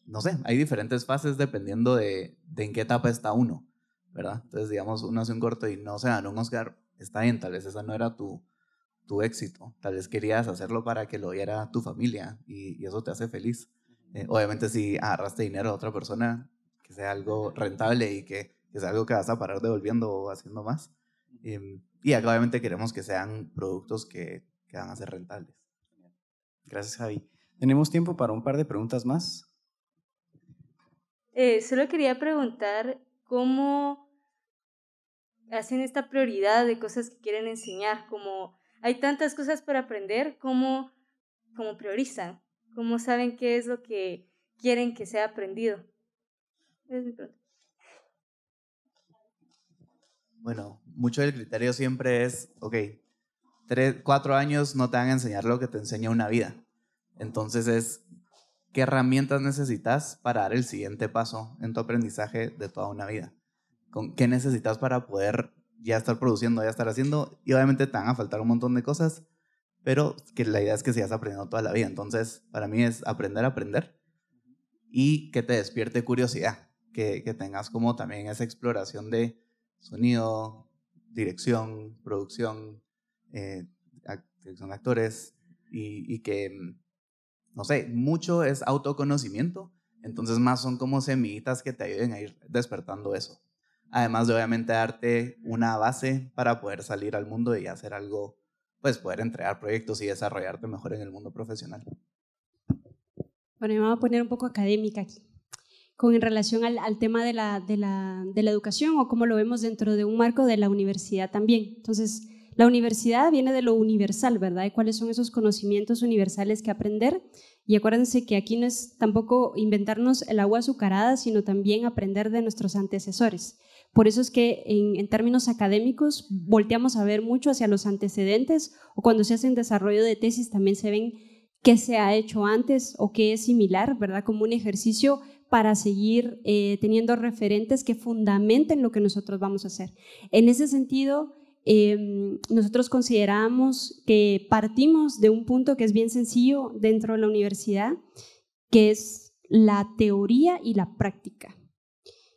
no sé, hay diferentes fases dependiendo de, en qué etapa está uno, ¿verdad? Entonces, digamos, uno hace un corto y no se ganó un Oscar, está bien, tal vez esa no era tu, tu éxito, tal vez querías hacerlo para que lo viera tu familia y, eso te hace feliz. Eh, obviamente, si agarraste dinero a otra persona, que sea algo rentable y que, sea algo que vas a parar devolviendo o haciendo más. Em, y acá, obviamente, queremos que sean productos que, que van a ser rentables. Gracias, Javi. Tenemos tiempo para un par de preguntas más. Eh, solo quería preguntar cómo hacen esta prioridad de cosas que quieren enseñar, como hay tantas cosas para aprender, ¿cómo, cómo priorizan? ¿Cómo saben qué es lo que quieren que sea aprendido? Bueno, mucho del criterio siempre es, ok, tres, cuatro años no te van a enseñar lo que te enseña una vida. Entonces es qué herramientas necesitas para dar el siguiente paso en tu aprendizaje de toda una vida. Con, ¿Qué necesitas para poder ya estar produciendo, ya estar haciendo? Y obviamente te van a faltar un montón de cosas, pero que la idea es que sigas aprendiendo toda la vida. Entonces, para mí es aprender a aprender y que te despierte curiosidad, que, tengas como también esa exploración de sonido, dirección, producción, eh, dirección de actores y que mm, no sé, mucho es autoconocimiento, entonces más son como semillitas que te ayuden a ir despertando eso. Además de obviamente darte una base para poder salir al mundo y hacer algo, pues poder entregar proyectos y desarrollarte mejor en el mundo profesional. Bueno, me voy a poner un poco académica aquí, con en relación al, al tema de la, de, la, de la educación o cómo lo vemos dentro de un marco de la universidad también. Entonces, la universidad viene de lo universal, ¿verdad? cuáles son esos conocimientos universales que aprender? Y acuérdense que aquí no es tampoco inventarnos el agua azucarada, sino también aprender de nuestros antecesores. Por eso es que en, términos académicos volteamos a ver mucho hacia los antecedentes o cuando se hace hacen desarrollo de tesis también se ven qué se ha hecho antes o qué es similar, ¿verdad? Como un ejercicio para seguir eh, teniendo referentes que fundamenten lo que nosotros vamos a hacer. En ese sentido, Em, nosotros consideramos que partimos de un punto que es bien sencillo dentro de la universidad, que es la teoría y la práctica.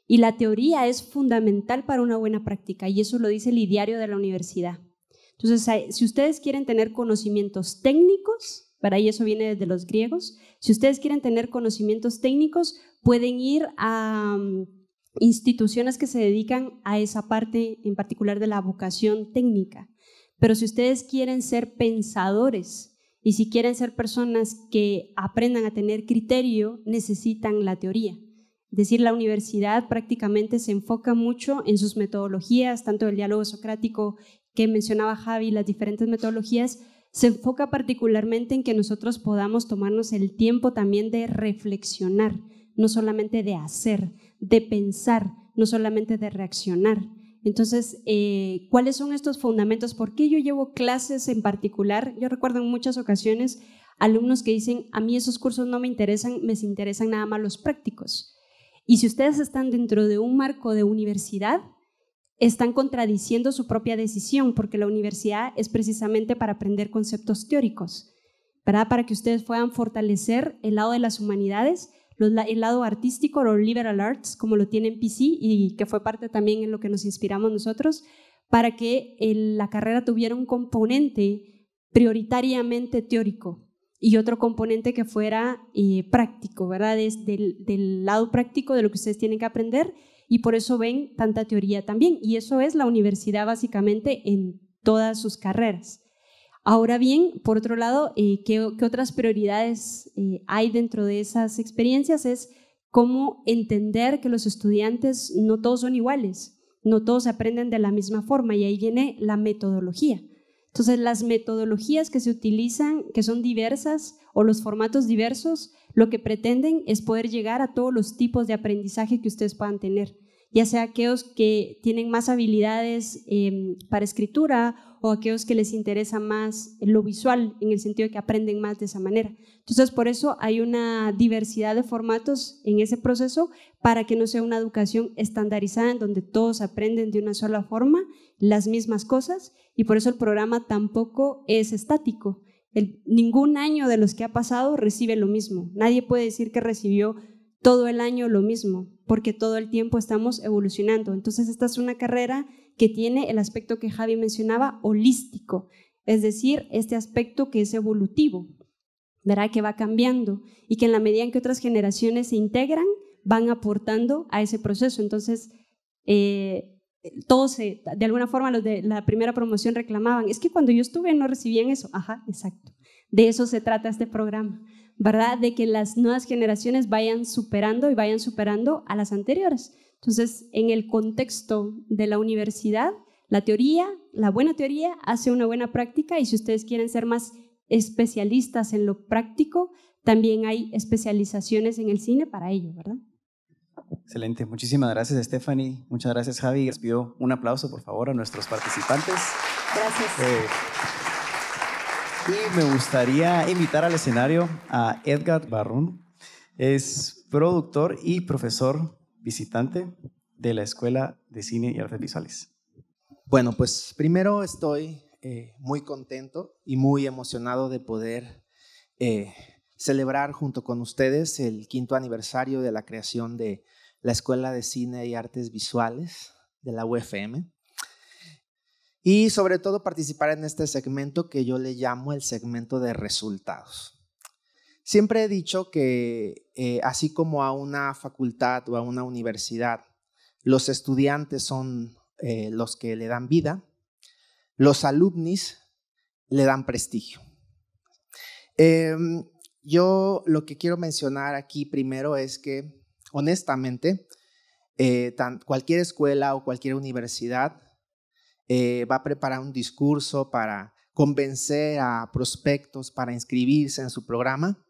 Y la teoría es fundamental para una buena práctica, y eso lo dice el ideario de la universidad. Entonces, si ustedes quieren tener conocimientos técnicos, para ahí eso viene desde los griegos, si ustedes quieren tener conocimientos técnicos, pueden ir a, instituciones que se dedican a esa parte en particular de la vocación técnica. Pero si ustedes quieren ser pensadores y si quieren ser personas que aprendan a tener criterio, necesitan la teoría. Es decir, la universidad prácticamente se enfoca mucho en sus metodologías, tanto el diálogo socrático que mencionaba Javi, las diferentes metodologías, se enfoca particularmente en que nosotros podamos tomarnos el tiempo también de reflexionar, no solamente de hacer de pensar, no solamente de reaccionar. Entonces, eh, ¿cuáles son estos fundamentos? ¿Por qué yo llevo clases en particular? Yo recuerdo en muchas ocasiones alumnos que dicen, a mí esos cursos no me interesan, me interesan nada más los prácticos. Y si ustedes están dentro de un marco de universidad, están contradiciendo su propia decisión, porque la universidad es precisamente para aprender conceptos teóricos, ¿verdad? para que ustedes puedan fortalecer el lado de las humanidades el lado artístico o liberal arts, como lo tiene en PC y que fue parte también en lo que nos inspiramos nosotros, para que la carrera tuviera un componente prioritariamente teórico y otro componente que fuera eh, práctico, ¿verdad? Desde el del lado práctico de lo que ustedes tienen que aprender y por eso ven tanta teoría también. Y eso es la universidad básicamente en todas sus carreras. Ahora bien, por otro lado, eh, ¿qué, otras prioridades eh, hay dentro de esas experiencias? Es cómo entender que los estudiantes no todos son iguales, no todos aprenden de la misma forma y ahí viene la metodología. Entonces, las metodologías que se utilizan, que son diversas o los formatos diversos, lo que pretenden es poder llegar a todos los tipos de aprendizaje que ustedes puedan tener ya sea aquellos que tienen más habilidades em, para escritura o aquellos que les interesa más lo visual, en el sentido de que aprenden más de esa manera. Entonces, por eso hay una diversidad de formatos en ese proceso para que no sea una educación estandarizada en donde todos aprenden de una sola forma las mismas cosas y por eso el programa tampoco es estático. ningún año de los que ha pasado recibe lo mismo. Nadie puede decir que recibió todo el año lo mismo, porque todo el tiempo estamos evolucionando. Entonces, esta es una carrera que tiene el aspecto que Javi mencionaba, holístico, es decir, este aspecto que es evolutivo, verá que va cambiando y que en la medida en que otras generaciones se integran, van aportando a ese proceso. Entonces, eh, todos se, de alguna forma los de la primera promoción reclamaban, es que cuando yo estuve no recibían eso. Ajá, exacto. De eso se trata este programa, ¿verdad? De que las nuevas generaciones vayan superando y vayan superando a las anteriores. Entonces, en el contexto de la universidad, la teoría, la buena teoría, hace una buena práctica y si ustedes quieren ser más especialistas en lo práctico, también hay especializaciones en el cine para ello, ¿verdad? Excelente, muchísimas gracias Stephanie, muchas gracias Javi. Les pido un aplauso por favor a nuestros participantes. Gracias. Eh, y me gustaría invitar al escenario a Edgar Barrón. Es productor y profesor visitante de la Escuela de Cine y Artes Visuales. Bueno, pues primero estoy eh, muy contento y muy emocionado de poder eh, celebrar junto con ustedes el quinto aniversario de la creación de la Escuela de Cine y Artes Visuales de la UFM y sobre todo participar en este segmento que yo le llamo el segmento de resultados. Siempre he dicho que eh, así como a una facultad o a una universidad, los estudiantes son eh, los que le dan vida, los alumnis le dan prestigio. Em, yo lo que quiero mencionar aquí primero es que, honestamente, eh, cualquier escuela o cualquier universidad eh, va a preparar un discurso para convencer a prospectos para inscribirse en su programa.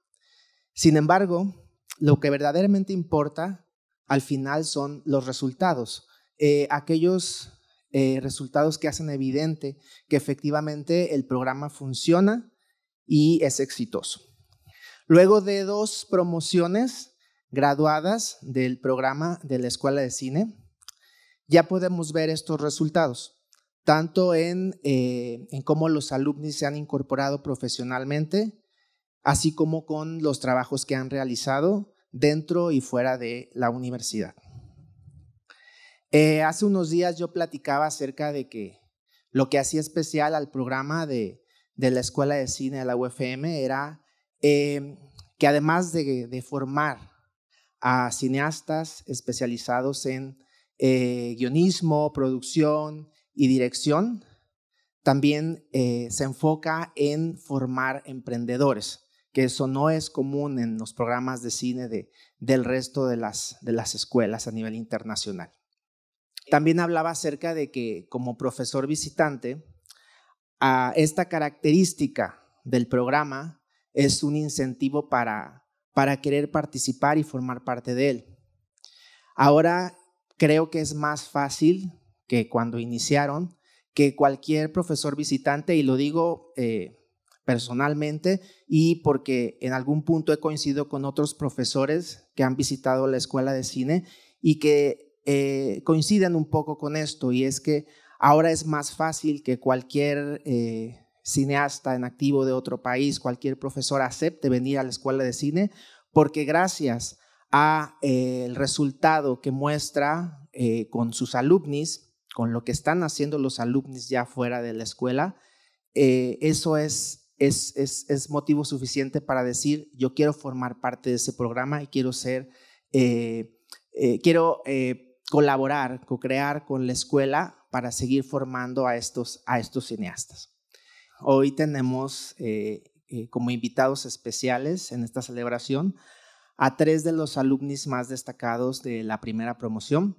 Sin embargo, lo que verdaderamente importa al final son los resultados, eh, aquellos eh, resultados que hacen evidente que efectivamente el programa funciona y es exitoso. Luego de dos promociones graduadas del programa de la Escuela de Cine, ya podemos ver estos resultados tanto eh, en, cómo los alumnos se han incorporado profesionalmente, así como con los trabajos que han realizado dentro y fuera de la universidad. Eh, hace unos días yo platicaba acerca de que lo que hacía especial al programa de, la Escuela de Cine de la UFM era eh, que además de, formar a cineastas especializados en guionismo, producción y dirección, también eh, se enfoca en formar emprendedores, que eso no es común en los programas de cine de, del resto de las, de las escuelas a nivel internacional. También hablaba acerca de que como profesor visitante, a esta característica del programa es un incentivo para, para querer participar y formar parte de él. Ahora creo que es más fácil que cuando iniciaron, que cualquier profesor visitante, y lo digo eh, personalmente y porque en algún punto he coincidido con otros profesores que han visitado la escuela de cine y que eh, coinciden un poco con esto, y es que ahora es más fácil que cualquier eh, cineasta en activo de otro país, cualquier profesor acepte venir a la escuela de cine, porque gracias a el resultado que muestra con sus alumnis con lo que están haciendo los alumnos ya fuera de la escuela, eh, eso es, motivo suficiente para decir, yo quiero formar parte de ese programa y quiero ser, eh, eh, quiero colaborar, co-crear con la escuela para seguir formando a estos, a estos cineastas. Hoy tenemos como invitados especiales en esta celebración a tres de los alumnos más destacados de la primera promoción,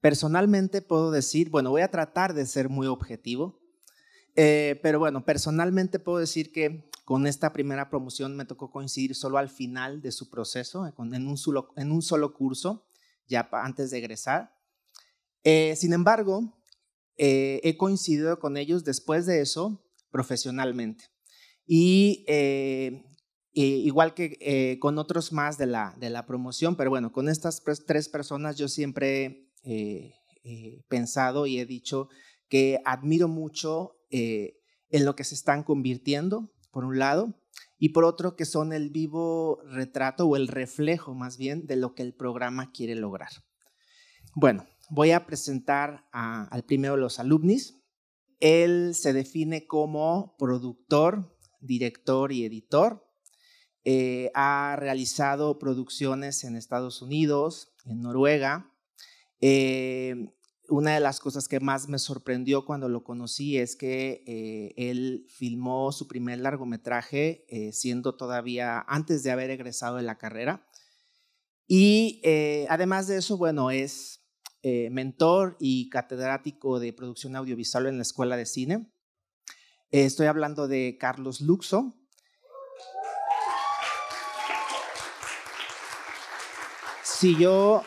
Personalmente puedo decir, bueno, voy a tratar de ser muy objetivo, eh, pero bueno, personalmente puedo decir que con esta primera promoción me tocó coincidir solo al final de su proceso, eh, en un solo, en un solo curso, ya antes de egresar. Eh, sin embargo, he coincidido con ellos después de eso profesionalmente. Y igual que con otros más de la, de la promoción, pero bueno, con estas tres personas yo siempre eh, eh, pensado y he dicho que admiro mucho eh, en lo que se están convirtiendo, por un lado, y por otro que son el vivo retrato o el reflejo más bien de lo que el programa quiere lograr. Bueno, voy a presentar al primero los alumnis. Él se define como productor, director y editor. ha realizado producciones en Estados Unidos, en Noruega, eh, una de las cosas que más me sorprendió cuando lo conocí es que eh, él filmó su primer largometraje eh, siendo todavía antes de haber egresado de la carrera. Y además de eso, bueno, es mentor y catedrático de producción audiovisual en la Escuela de Cine. estoy hablando de Carlos Luxo, si yo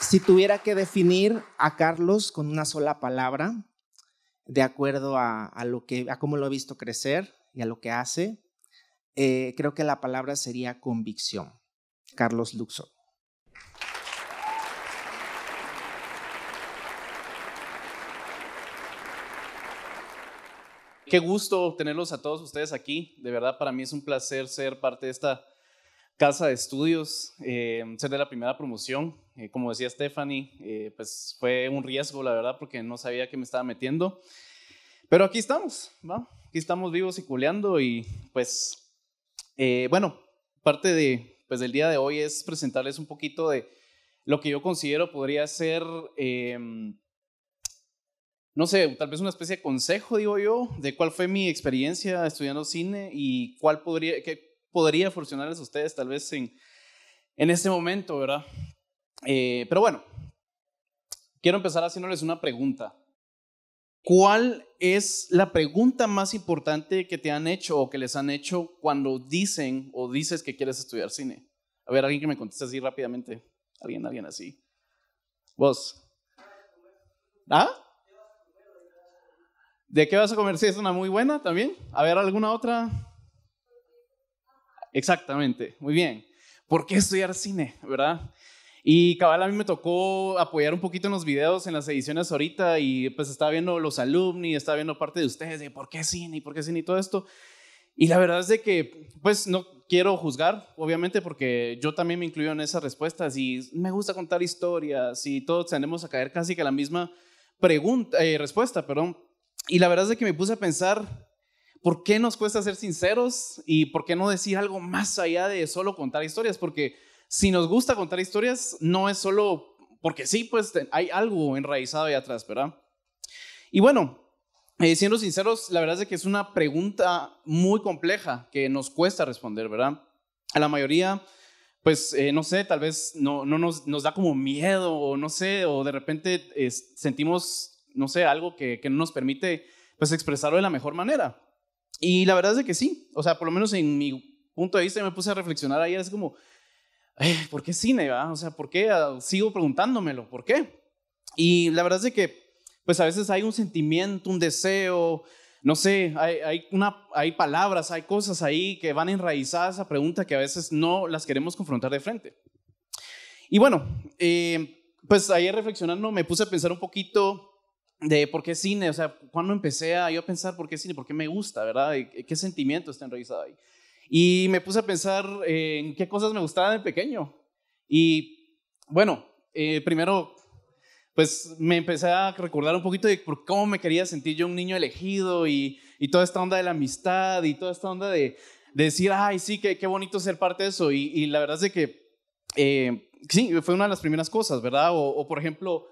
si tuviera que definir a Carlos con una sola palabra, de acuerdo a, lo que, a cómo lo he visto crecer y a lo que hace, eh, creo que la palabra sería convicción. Carlos Luxo. Qué gusto tenerlos a todos ustedes aquí. De verdad, para mí es un placer ser parte de esta casa de estudios, eh, ser de la primera promoción. Eh, como decía Stephanie, eh, pues fue un riesgo, la verdad, porque no sabía qué me estaba metiendo. Pero aquí estamos, ¿va? Aquí estamos vivos y culeando y pues, bueno, parte de, pues, del día de hoy es presentarles un poquito de lo que yo considero podría ser, em, no sé, tal vez una especie de consejo, digo yo, de cuál fue mi experiencia estudiando cine y cuál podría, que podría funcionarles a ustedes tal vez en, en este momento, ¿verdad? Eh, pero bueno, quiero empezar haciéndoles una pregunta. ¿Cuál es la pregunta más importante que te han hecho o que les han hecho cuando dicen o dices que quieres estudiar cine? A ver, alguien que me conteste así rápidamente. Alguien, alguien así. Vos. ¿Ah? ¿De qué vas a comer? Sí, es una muy buena también. A ver, ¿alguna otra? exactamente, muy bien. ¿Por qué estudiar cine, verdad? Y cabal, a mí me tocó apoyar un poquito en los videos, en las ediciones ahorita, y pues estaba viendo los alumni, estaba viendo parte de ustedes, de por qué cine, y por qué cine y todo esto. Y la verdad es de que, pues no quiero juzgar, obviamente, porque yo también me incluyo en esas respuestas y me gusta contar historias y todos tenemos a caer casi que la misma pregunta, eh, respuesta, perdón. Y la verdad es de que me puse a pensar ¿Por qué nos cuesta ser sinceros y por qué no decir algo más allá de solo contar historias? Porque si nos gusta contar historias, no es solo porque sí, pues hay algo enraizado ahí atrás, ¿verdad? Y bueno, eh, siendo sinceros, la verdad es que es una pregunta muy compleja que nos cuesta responder, ¿verdad? A la mayoría, pues eh, no sé, tal vez no, nos, da como miedo o no sé, o de repente sentimos, no sé, algo que, que no nos permite pues expresarlo de la mejor manera. Y la verdad es que sí, o sea, por lo menos en mi punto de vista me puse a reflexionar ayer, es como, ¿por qué cine? Va? O sea, ¿por qué ah, sigo preguntándomelo? ¿Por qué? Y la verdad es que, pues a veces hay un sentimiento, un deseo, no sé, hay, hay, una, hay palabras, hay cosas ahí que van enraizadas a pregunta que a veces no las queremos confrontar de frente. Y bueno, eh, pues ayer reflexionando me puse a pensar un poquito de por qué cine, o sea, cuando empecé a yo pensar por qué cine, por qué me gusta, ¿verdad? ¿Qué sentimiento está enraizado ahí? Y me puse a pensar en qué cosas me gustaban de pequeño. Y bueno, eh, primero, pues me empecé a recordar un poquito de por cómo me quería sentir yo un niño elegido y, y toda esta onda de la amistad y toda esta onda de, decir, ay, sí, qué, qué, bonito ser parte de eso. Y, y la verdad es de que, eh, sí, fue una de las primeras cosas, ¿verdad? o, o por ejemplo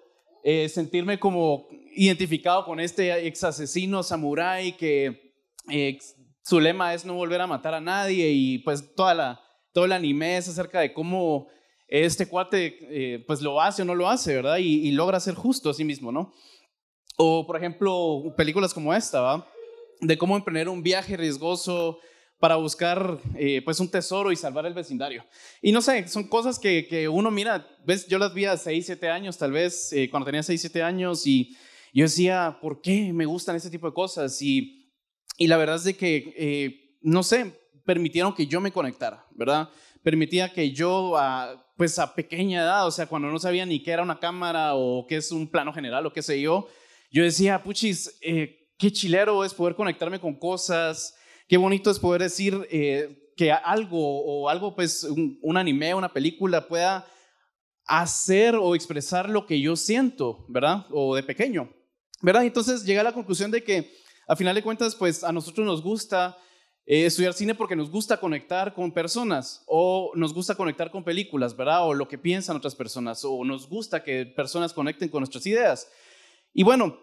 eh, sentirme como identificado con este ex asesino samurái que eh, su lema es no volver a matar a nadie y pues toda la, todo el anime es acerca de cómo este cuate eh, pues lo hace o no lo hace, ¿verdad? Y, y, logra ser justo a sí mismo, ¿no? O por ejemplo, películas como esta, ¿va? De cómo emprender un viaje riesgoso para buscar eh, pues un tesoro y salvar el vecindario. Y no sé, son cosas que, uno mira, ves, yo las vi a 6, 7 años, tal vez eh, cuando tenía 6, 7 años y yo decía, ¿por qué me gustan este tipo de cosas? Y, la verdad es de que, eh, no sé, permitieron que yo me conectara, ¿verdad? Permitía que yo, pues a pequeña edad, o sea, cuando no sabía ni qué era una cámara o qué es un plano general o qué sé yo, yo decía, puchis, qué chilero es poder conectarme con cosas, qué bonito es poder decir eh, que algo o algo, pues un, anime, una película pueda hacer o expresar lo que yo siento, ¿verdad? O de pequeño, ¿verdad? Entonces llega a la conclusión de que a final de cuentas, pues a nosotros nos gusta eh, estudiar cine porque nos gusta conectar con personas o nos gusta conectar con películas, ¿verdad? O lo que piensan otras personas o nos gusta que personas conecten con nuestras ideas. Y bueno,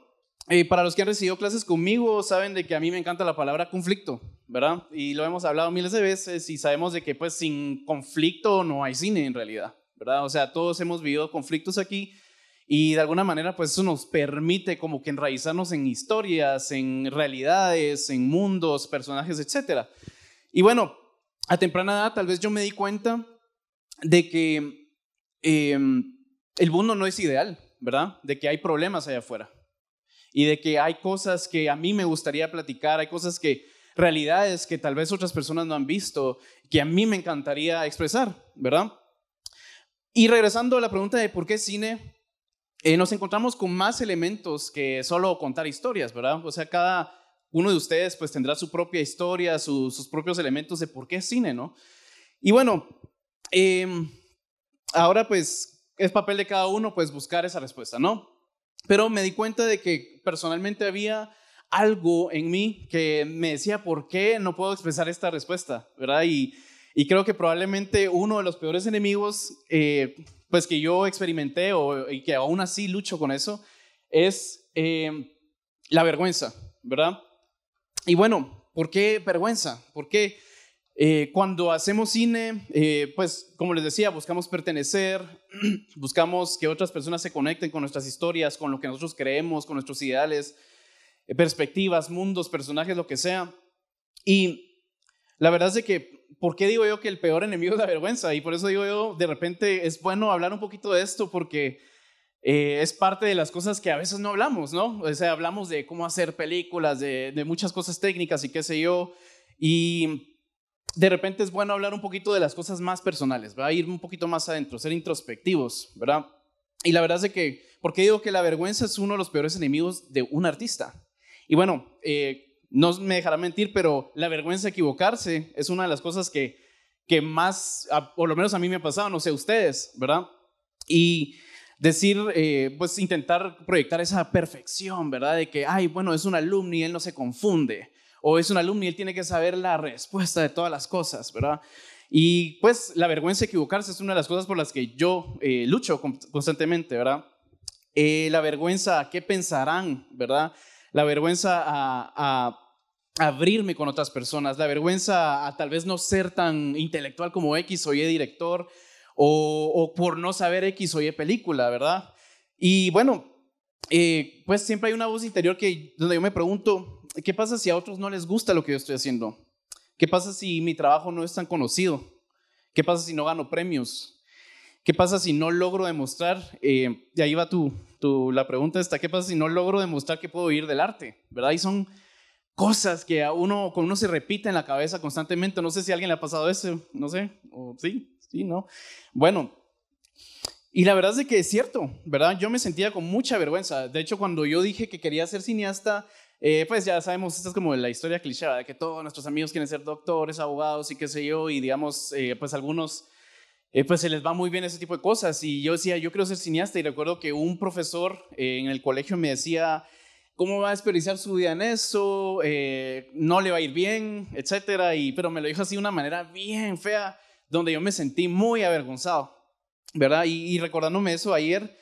eh, para los que han recibido clases conmigo, saben de que a mí me encanta la palabra conflicto, ¿verdad? Y lo hemos hablado miles de veces y sabemos de que pues sin conflicto no hay cine en realidad, ¿verdad? O sea, todos hemos vivido conflictos aquí y de alguna manera pues eso nos permite como que enraizarnos en historias, en realidades, en mundos, personajes, etc. Y bueno, a temprana edad tal vez yo me di cuenta de que em, el mundo no es ideal, ¿verdad? De que hay problemas allá afuera y de que hay cosas que a mí me gustaría platicar, hay cosas que, realidades que tal vez otras personas no han visto, que a mí me encantaría expresar, ¿verdad? Y regresando a la pregunta de por qué cine, eh, nos encontramos con más elementos que solo contar historias, ¿verdad? O sea, cada uno de ustedes pues tendrá su propia historia, sus propios elementos de por qué cine, ¿no? Y bueno, em, ahora pues es papel de cada uno pues buscar esa respuesta, ¿no? Pero me di cuenta de que personalmente había algo en mí que me decía, ¿por qué no puedo expresar esta respuesta? ¿Verdad? Y, y creo que probablemente uno de los peores enemigos, eh, pues que yo experimenté o, y que aún así lucho con eso, es eh, la vergüenza, ¿verdad? Y bueno, ¿por qué vergüenza? ¿Por qué? Eh, cuando hacemos cine, eh, pues como les decía, buscamos pertenecer, buscamos que otras personas se conecten con nuestras historias, con lo que nosotros creemos, con nuestros ideales, eh, perspectivas, mundos, personajes, lo que sea. Y la verdad es de que, ¿por qué digo yo que el peor enemigo es la vergüenza? Y por eso digo yo, de repente es bueno hablar un poquito de esto porque es parte de las cosas que a veces no hablamos, ¿no? O sea, hablamos de cómo hacer películas, de, de muchas cosas técnicas y qué sé yo. Y de repente es bueno hablar un poquito de las cosas más personales, va a ir un poquito más adentro, ser introspectivos, ¿verdad? Y la verdad es que, porque digo que la vergüenza es uno de los peores enemigos de un artista. Y bueno, eh, no me dejará mentir, pero la vergüenza de equivocarse es una de las cosas que, que más, por lo menos a mí me ha pasado, no sé ustedes, ¿verdad? Y decir, eh, pues intentar proyectar esa perfección, ¿verdad? De que, ay, bueno, es un alumno y él no se confunde, o es un alumno y él tiene que saber la respuesta de todas las cosas, ¿verdad? Y pues la vergüenza de equivocarse es una de las cosas por las que yo eh, lucho constantemente, ¿verdad? Eh, la vergüenza, a ¿qué pensarán, verdad? La vergüenza a, abrirme con otras personas, la vergüenza a tal vez no ser tan intelectual como X o Y director, o, por no saber X o Y película, ¿verdad? Y bueno, eh, pues siempre hay una voz interior que, donde yo me pregunto, ¿qué pasa si a otros no les gusta lo que yo estoy haciendo? ¿Qué pasa si mi trabajo no es tan conocido? ¿Qué pasa si no gano premios? ¿Qué pasa si no logro demostrar? Eh, y ahí va tu, la pregunta esta, ¿qué pasa si no logro demostrar que puedo ir del arte? ¿Verdad? Y son cosas que a uno, con uno se repite en la cabeza constantemente. No sé si a alguien le ha pasado eso, no sé, o sí, sí, no. Bueno, y la verdad es que es cierto, ¿verdad? Yo me sentía con mucha vergüenza. De hecho, cuando yo dije que quería ser cineasta, eh, pues ya sabemos, esta es como la historia cliché, de que todos nuestros amigos quieren ser doctores, abogados y qué sé yo, y digamos, eh, pues algunos, eh, pues se les va muy bien ese tipo de cosas. Y yo decía, yo quiero ser cineasta y recuerdo que un profesor en el colegio me decía, ¿cómo va a desperdiciar su vida en eso? no le va a ir bien, etcétera. Y, pero me lo dijo así de una manera bien fea, donde yo me sentí muy avergonzado, ¿verdad? Y, y recordándome eso ayer,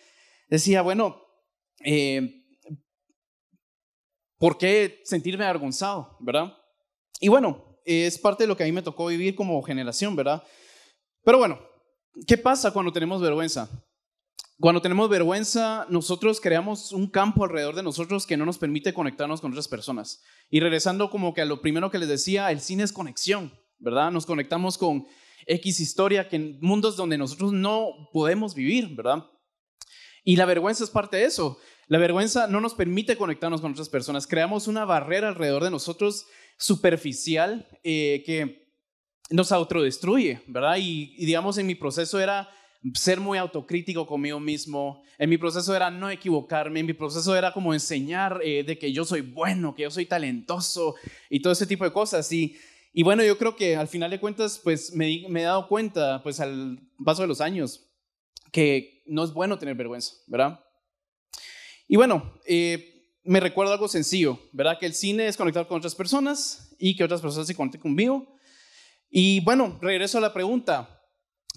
decía, bueno, eh, ¿por qué sentirme avergonzado, verdad? Y bueno, es parte de lo que a mí me tocó vivir como generación, ¿verdad? Pero bueno, ¿qué pasa cuando tenemos vergüenza? Cuando tenemos vergüenza, nosotros creamos un campo alrededor de nosotros que no nos permite conectarnos con otras personas. Y regresando como que a lo primero que les decía, el cine es conexión, ¿verdad? Nos conectamos con X historia, que en mundos donde nosotros no podemos vivir, ¿verdad? Y la vergüenza es parte de eso. La vergüenza no nos permite conectarnos con otras personas. Creamos una barrera alrededor de nosotros superficial eh, que nos autodestruye, ¿verdad? Y, digamos, en mi proceso era ser muy autocrítico conmigo mismo, en mi proceso era no equivocarme, en mi proceso era como enseñar eh, de que yo soy bueno, que yo soy talentoso y todo ese tipo de cosas. Y, y bueno, yo creo que al final de cuentas, pues me, me he dado cuenta, pues al paso de los años, que no es bueno tener vergüenza, ¿verdad? Y bueno, eh, me recuerdo algo sencillo, ¿verdad? Que el cine es conectar con otras personas y que otras personas se conecten conmigo. Y bueno, regreso a la pregunta,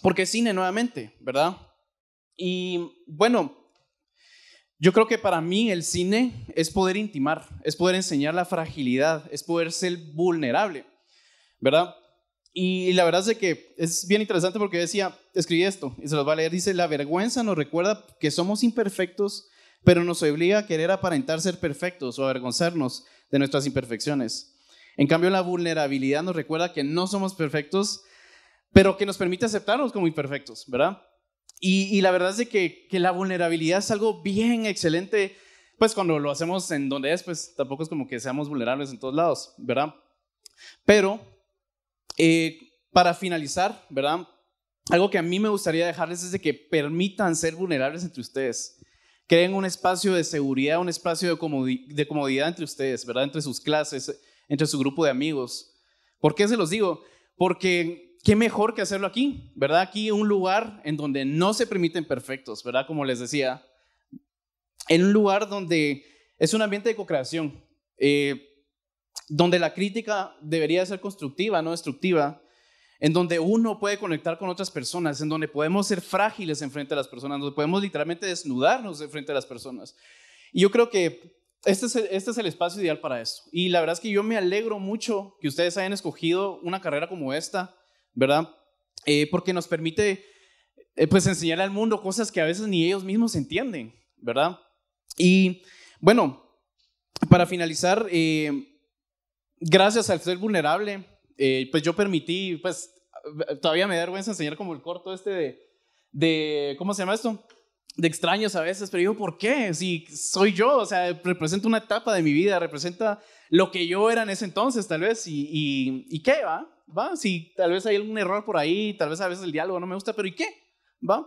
¿por qué cine nuevamente, verdad? Y bueno, yo creo que para mí el cine es poder intimar, es poder enseñar la fragilidad, es poder ser vulnerable, ¿verdad? Y la verdad es que es bien interesante porque decía, escribí esto y se los va a leer, dice, la vergüenza nos recuerda que somos imperfectos pero nos obliga a querer aparentar ser perfectos o avergonzarnos de nuestras imperfecciones. En cambio, la vulnerabilidad nos recuerda que no somos perfectos, pero que nos permite aceptarnos como imperfectos, ¿verdad? Y, la verdad es de que, la vulnerabilidad es algo bien excelente, pues cuando lo hacemos en donde es, pues tampoco es como que seamos vulnerables en todos lados, ¿verdad? Pero, eh, para finalizar, ¿verdad? Algo que a mí me gustaría dejarles es de que permitan ser vulnerables entre ustedes creen un espacio de seguridad, un espacio de, comodidad, entre ustedes, ¿verdad? Entre sus clases, entre su grupo de amigos. ¿Por qué se los digo? Porque qué mejor que hacerlo aquí, ¿verdad? Aquí un lugar en donde no se permiten perfectos, ¿verdad? Como les decía, en un lugar donde es un ambiente de co-creación, eh, donde la crítica debería ser constructiva, no destructiva, en donde uno puede conectar con otras personas, en donde podemos ser frágiles en frente a las personas, donde podemos literalmente desnudarnos en frente a las personas. Y yo creo que este, este es, el, espacio ideal para eso. Y la verdad es que yo me alegro mucho que ustedes hayan escogido una carrera como esta, ¿verdad? Eh, porque nos permite eh, pues enseñar al mundo cosas que a veces ni ellos mismos entienden, ¿verdad? Y bueno, para finalizar, eh, gracias al ser vulnerable, eh, pues yo permití, pues todavía me da vergüenza enseñar como el corto este de, de ¿cómo se llama esto? De extraños a veces, pero digo, ¿por qué? Si soy yo, o sea, representa una etapa de mi vida, representa lo que yo era en ese entonces, tal vez, y, y, qué, ¿va? ¿Va? Si tal vez hay algún error por ahí, tal vez a veces el diálogo no me gusta, pero ¿y qué? ¿Va?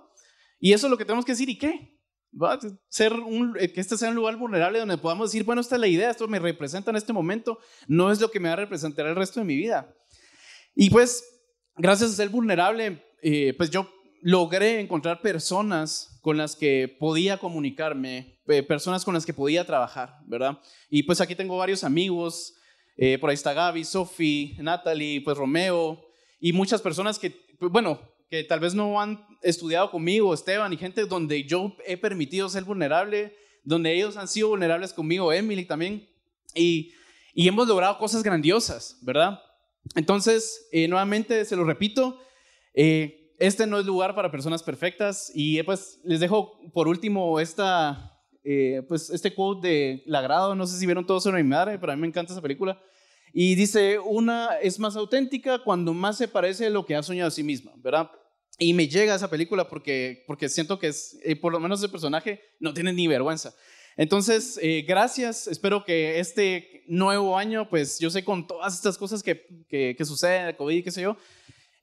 Y eso es lo que tenemos que decir, ¿y qué? ¿Va? Ser un, eh, que este sea un lugar vulnerable donde podamos decir, bueno, esta es la idea, esto me representa en este momento, no es lo que me va a representar el resto de mi vida. Y pues, gracias a ser vulnerable, eh, pues yo logré encontrar personas con las que podía comunicarme, personas con las que podía trabajar, ¿verdad? Y pues aquí tengo varios amigos, eh, por ahí está Gaby, Sofi, Natalie, pues Romeo, y muchas personas que, pues, bueno, que tal vez no han estudiado conmigo, Esteban, y gente donde yo he permitido ser vulnerable, donde ellos han sido vulnerables conmigo, Emily también, y, y hemos logrado cosas grandiosas, ¿verdad? Entonces, eh, nuevamente se lo repito, eh, este no es lugar para personas perfectas y eh, pues les dejo por último esta, pues, este quote de Lagrado, no sé si vieron todos sobre mi madre, pero a mí me encanta esa película. Y dice, una es más auténtica cuando más se parece a lo que ha soñado a sí misma, ¿verdad? Y me llega esa película porque, porque siento que es, por lo menos el personaje no tiene ni vergüenza. Entonces, eh, gracias. Espero que este nuevo año, pues yo sé con todas estas cosas que, que, suceden, el COVID, qué sé yo,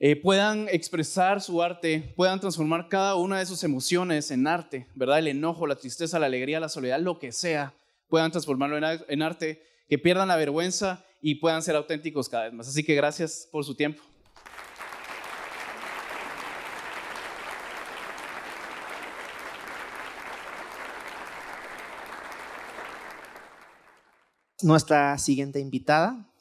eh, puedan expresar su arte, puedan transformar cada una de sus emociones en arte, ¿verdad? El enojo, la tristeza, la alegría, la soledad, lo que sea, puedan transformarlo en arte, que pierdan la vergüenza y puedan ser auténticos cada vez más. Así que gracias por su tiempo. nuestra siguiente invitada.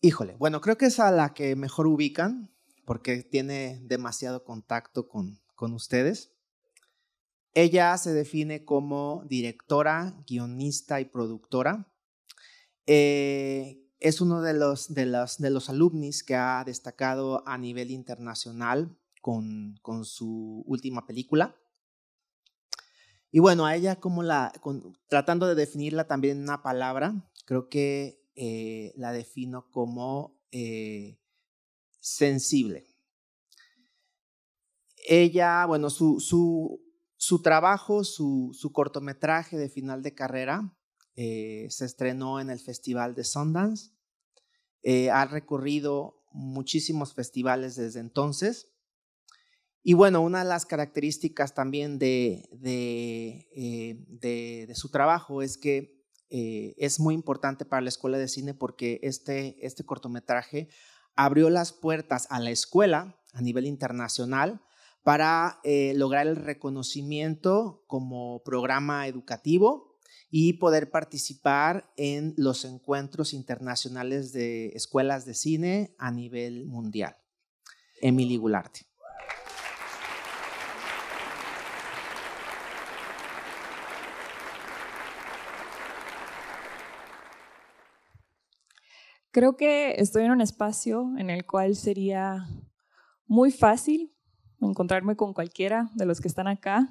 Híjole, bueno, creo que es a la que mejor ubican porque tiene demasiado contacto con, con ustedes. Ella se define como directora, guionista y productora. Eh, es uno de los, de, los, de los alumnis que ha destacado a nivel internacional con, con su última película. Y bueno, a ella como la, tratando de definirla también en una palabra, creo que eh, la defino como eh, sensible. Ella, bueno, su, trabajo, su, cortometraje de final de carrera eh, se estrenó en el Festival de Sundance. ha recorrido muchísimos festivales desde entonces y bueno, una de las características también de, eh, su trabajo es que eh, es muy importante para la escuela de cine porque este, este, cortometraje abrió las puertas a la escuela a nivel internacional para eh, lograr el reconocimiento como programa educativo y poder participar en los encuentros internacionales de escuelas de cine a nivel mundial. Emily Goulart. Creo que estoy en un espacio en el cual sería muy fácil encontrarme con cualquiera de los que están acá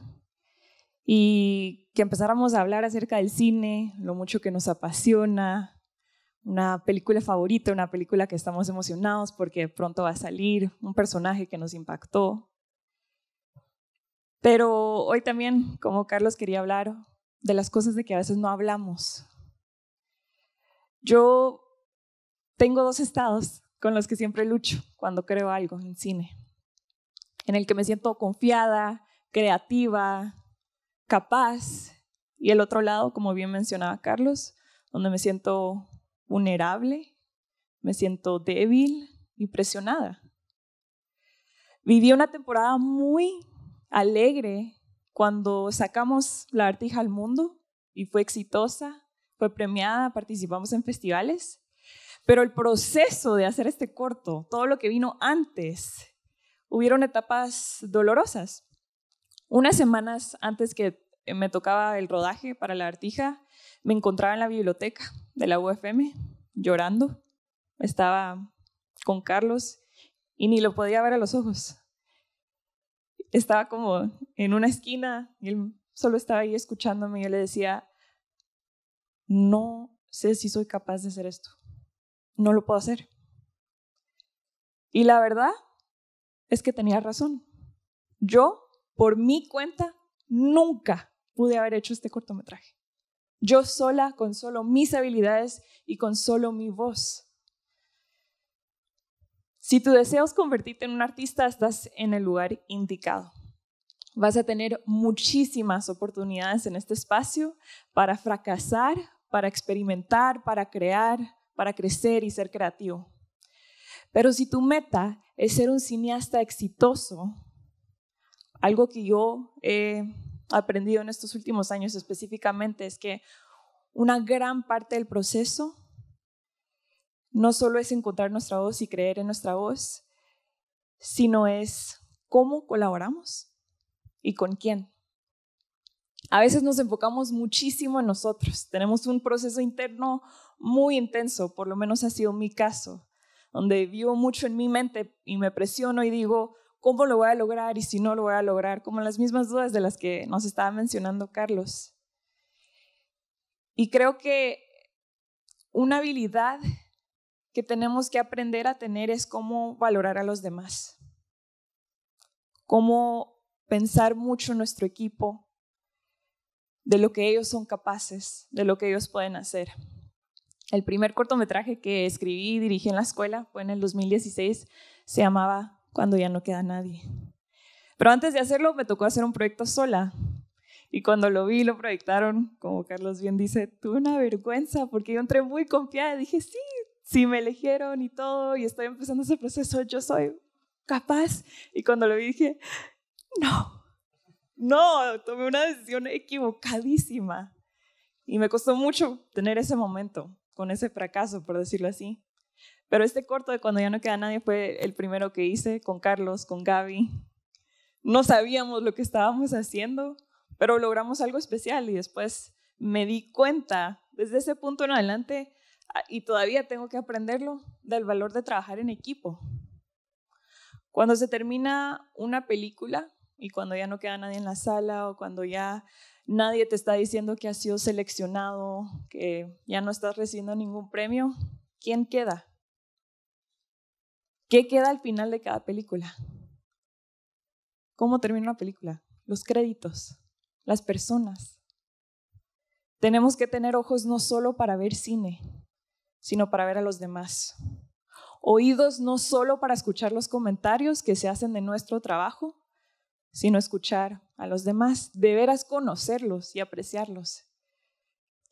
y que empezáramos a hablar acerca del cine, lo mucho que nos apasiona, una película favorita, una película que estamos emocionados porque pronto va a salir, un personaje que nos impactó. Pero hoy también, como Carlos quería hablar de las cosas de que a veces no hablamos. Yo tengo dos estados con los que siempre lucho cuando creo algo en cine, en el que me siento confiada, creativa, capaz, y el otro lado, como bien mencionaba Carlos, donde me siento vulnerable, me siento débil y presionada. Viví una temporada muy alegre cuando sacamos La Artija al mundo y fue exitosa, fue premiada, participamos en festivales, pero el proceso de hacer este corto, todo lo que vino antes, hubieron etapas dolorosas. Unas semanas antes que eh, me tocaba el rodaje para la artija, me encontraba en la biblioteca de la UFM llorando. Estaba con Carlos y ni lo podía ver a los ojos. Estaba como en una esquina y él solo estaba ahí escuchándome y yo le decía, no sé si soy capaz de hacer esto no lo puedo hacer. Y la verdad es que tenía razón. Yo, por mi cuenta, nunca pude haber hecho este cortometraje. Yo sola, con solo mis habilidades y con solo mi voz. Si tú deseas convertirte en un artista, estás en el lugar indicado. Vas a tener muchísimas oportunidades en este espacio para fracasar, para experimentar, para crear, para crecer y ser creativo. Pero si tu meta es ser un cineasta exitoso, algo que yo he aprendido en estos últimos años específicamente es que una gran parte del proceso no solo es encontrar nuestra voz y creer en nuestra voz, sino es cómo colaboramos y con quién a veces nos enfocamos muchísimo en nosotros. Tenemos un proceso interno muy intenso, por lo menos ha sido mi caso, donde vivo mucho en mi mente y me presiono y digo, ¿cómo lo voy a lograr? Y si no lo voy a lograr, como las mismas dudas de las que nos estaba mencionando Carlos. Y creo que una habilidad que tenemos que aprender a tener es cómo valorar a los demás, cómo pensar mucho en nuestro equipo, de lo que ellos son capaces, de lo que ellos pueden hacer. El primer cortometraje que escribí y dirigí en la escuela fue en el 2016, se llamaba Cuando ya no queda nadie. Pero antes de hacerlo me tocó hacer un proyecto sola. Y cuando lo vi, lo proyectaron, como Carlos bien dice, tuve una vergüenza porque yo entré muy confiada dije, sí, sí me eligieron y todo, y estoy empezando ese proceso, yo soy capaz. Y cuando lo vi dije, no, no, tomé una decisión equivocadísima. Y me costó mucho tener ese momento con ese fracaso, por decirlo así. Pero este corto de Cuando ya no queda nadie fue el primero que hice con Carlos, con Gaby. No sabíamos lo que estábamos haciendo, pero logramos algo especial y después me di cuenta, desde ese punto en adelante, ah, y todavía tengo que aprenderlo, del valor de trabajar en equipo. Cuando se termina una película, y cuando ya no queda nadie en la sala o cuando ya nadie te está diciendo que has sido seleccionado, que ya no estás recibiendo ningún premio, ¿quién queda? ¿Qué queda al final de cada película? ¿Cómo termina una película? Los créditos, las personas. Tenemos que tener ojos no solo para ver cine, sino para ver a los demás. Oídos no solo para escuchar los comentarios que se hacen de nuestro trabajo, sino escuchar a los demás, de veras conocerlos y apreciarlos.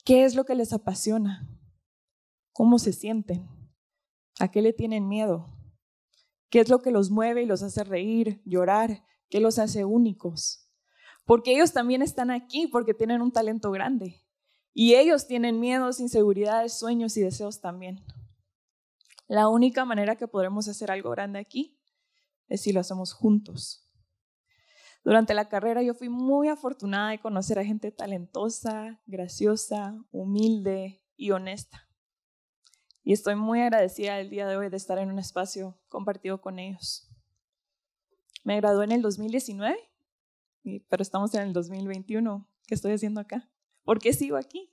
¿Qué es lo que les apasiona? ¿Cómo se sienten? ¿A qué le tienen miedo? ¿Qué es lo que los mueve y los hace reír, llorar? ¿Qué los hace únicos? Porque ellos también están aquí porque tienen un talento grande. Y ellos tienen miedos, inseguridades, sueños y deseos también. La única manera que podremos hacer algo grande aquí es si lo hacemos juntos. Durante la carrera yo fui muy afortunada de conocer a gente talentosa, graciosa, humilde y honesta. Y estoy muy agradecida el día de hoy de estar en un espacio compartido con ellos. Me gradué en el 2019, pero estamos en el 2021. ¿Qué estoy haciendo acá? ¿Por qué sigo aquí?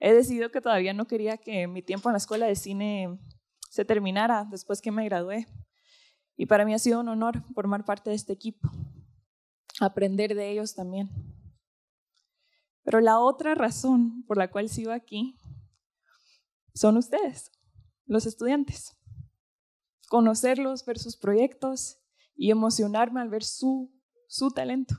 He decidido que todavía no quería que mi tiempo en la escuela de cine se terminara después que me gradué. Y para mí ha sido un honor formar parte de este equipo aprender de ellos también. Pero la otra razón por la cual sigo aquí son ustedes, los estudiantes. Conocerlos, ver sus proyectos y emocionarme al ver su, talento.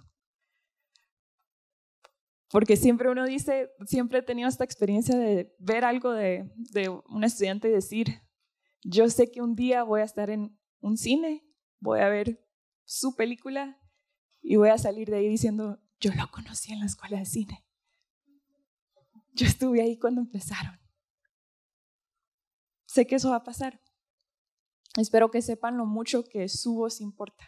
Porque siempre uno dice, siempre he tenido esta experiencia de ver algo de, de un estudiante y decir, yo sé que un día voy a estar en un cine, voy a ver su película y voy a salir de ahí diciendo, yo lo conocí en la escuela de cine. Yo estuve ahí cuando empezaron. Sé que eso va a pasar. Espero que sepan lo mucho que su voz importa.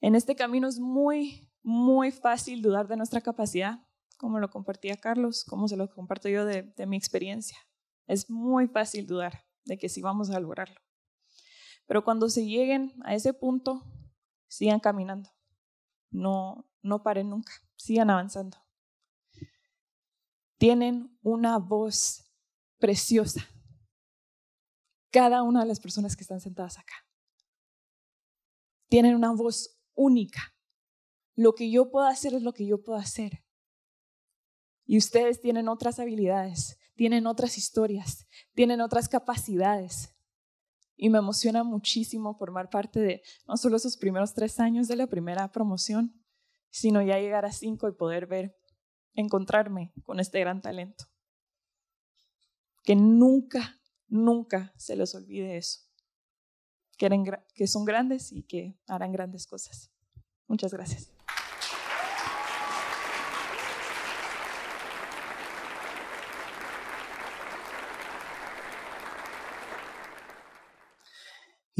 En este camino es muy, muy fácil dudar de nuestra capacidad, como lo compartía Carlos, como se lo comparto yo de, de mi experiencia. Es muy fácil dudar de que sí vamos a lograrlo. Pero cuando se lleguen a ese punto sigan caminando, no, no paren nunca, sigan avanzando. Tienen una voz preciosa, cada una de las personas que están sentadas acá. Tienen una voz única. Lo que yo puedo hacer es lo que yo puedo hacer. Y ustedes tienen otras habilidades, tienen otras historias, tienen otras capacidades y me emociona muchísimo formar parte de no solo esos primeros tres años de la primera promoción, sino ya llegar a cinco y poder ver, encontrarme con este gran talento. Que nunca, nunca se les olvide eso. Que, que son grandes y que harán grandes cosas. Muchas gracias.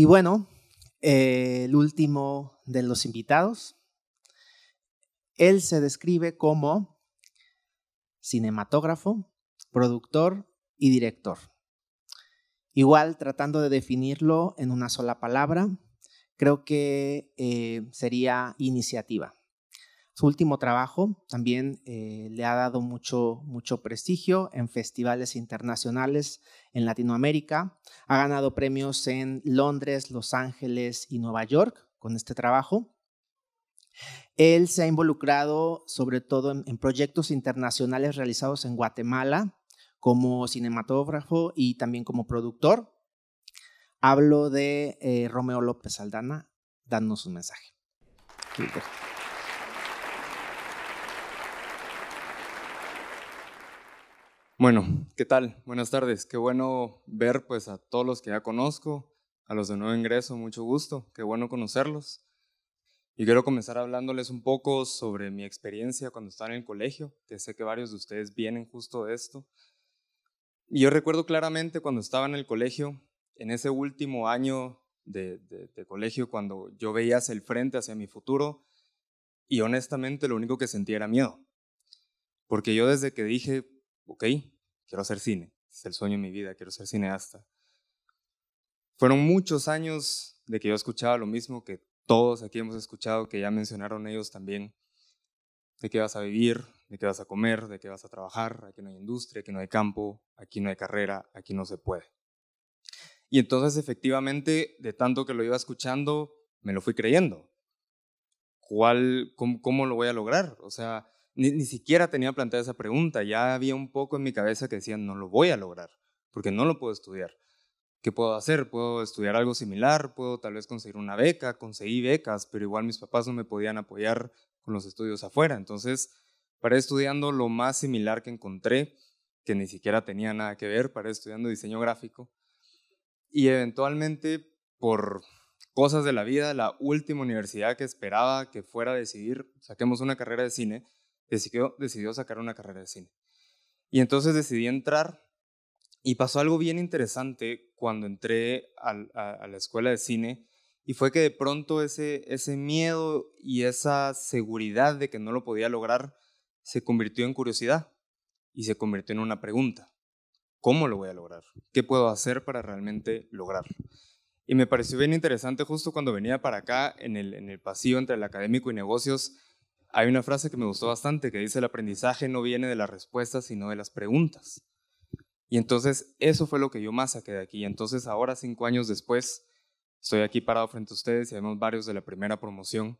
Y bueno, eh, el último de los invitados. Él se describe como cinematógrafo, productor y director. Igual, tratando de definirlo en una sola palabra, creo que eh, sería iniciativa. Su último trabajo también eh, le ha dado mucho, mucho prestigio en festivales internacionales en Latinoamérica. Ha ganado premios en Londres, Los Ángeles y Nueva York con este trabajo. Él se ha involucrado sobre todo en, proyectos internacionales realizados en Guatemala como cinematógrafo y también como productor. Hablo de eh, Romeo López Aldana. Danos un mensaje. Bueno, ¿qué tal? Buenas tardes. Qué bueno ver pues a todos los que ya conozco, a los de nuevo ingreso, mucho gusto, qué bueno conocerlos. Y quiero comenzar hablándoles un poco sobre mi experiencia cuando estaba en el colegio, que sé que varios de ustedes vienen justo de esto. Y yo recuerdo claramente cuando estaba en el colegio, en ese último año de, de colegio, cuando yo veía hacia el frente, hacia mi futuro, y honestamente lo único que sentía era miedo. Porque yo desde que dije, ok, quiero hacer cine, es el sueño de mi vida, quiero ser cineasta. Fueron muchos años de que yo escuchaba lo mismo que todos aquí hemos escuchado, que ya mencionaron ellos también, de qué vas a vivir, de qué vas a comer, de qué vas a trabajar, aquí no hay industria, aquí no hay campo, aquí no hay carrera, aquí no se puede. Y entonces efectivamente, de tanto que lo iba escuchando, me lo fui creyendo. ¿Cuál, cómo, cómo lo voy a lograr? O sea, ni, siquiera tenía planteada esa pregunta, ya había un poco en mi cabeza que decía, no lo voy a lograr, porque no lo puedo estudiar. ¿Qué puedo hacer? ¿Puedo estudiar algo similar? ¿Puedo tal vez conseguir una beca? Conseguí becas, pero igual mis papás no me podían apoyar con los estudios afuera. Entonces, paré estudiando lo más similar que encontré, que ni siquiera tenía nada que ver, paré estudiando diseño gráfico. Y eventualmente, por cosas de la vida, la última universidad que esperaba que fuera a decidir, saquemos una carrera de cine, decidió, sacar una carrera de cine. Y entonces decidí entrar y pasó algo bien interesante cuando entré a, la escuela de cine y fue que de pronto ese, ese miedo y esa seguridad de que no lo podía lograr se convirtió en curiosidad y se convirtió en una pregunta. ¿Cómo lo voy a lograr? ¿Qué puedo hacer para realmente lograrlo? Y me pareció bien interesante justo cuando venía para acá, en el, en el pasillo entre el académico y negocios, hay una frase que me gustó bastante que dice, el aprendizaje no viene de las respuestas, sino de las preguntas. Y entonces eso fue lo que yo más saqué de aquí. Entonces ahora, cinco años después, estoy aquí parado frente a ustedes y vemos varios de la primera promoción.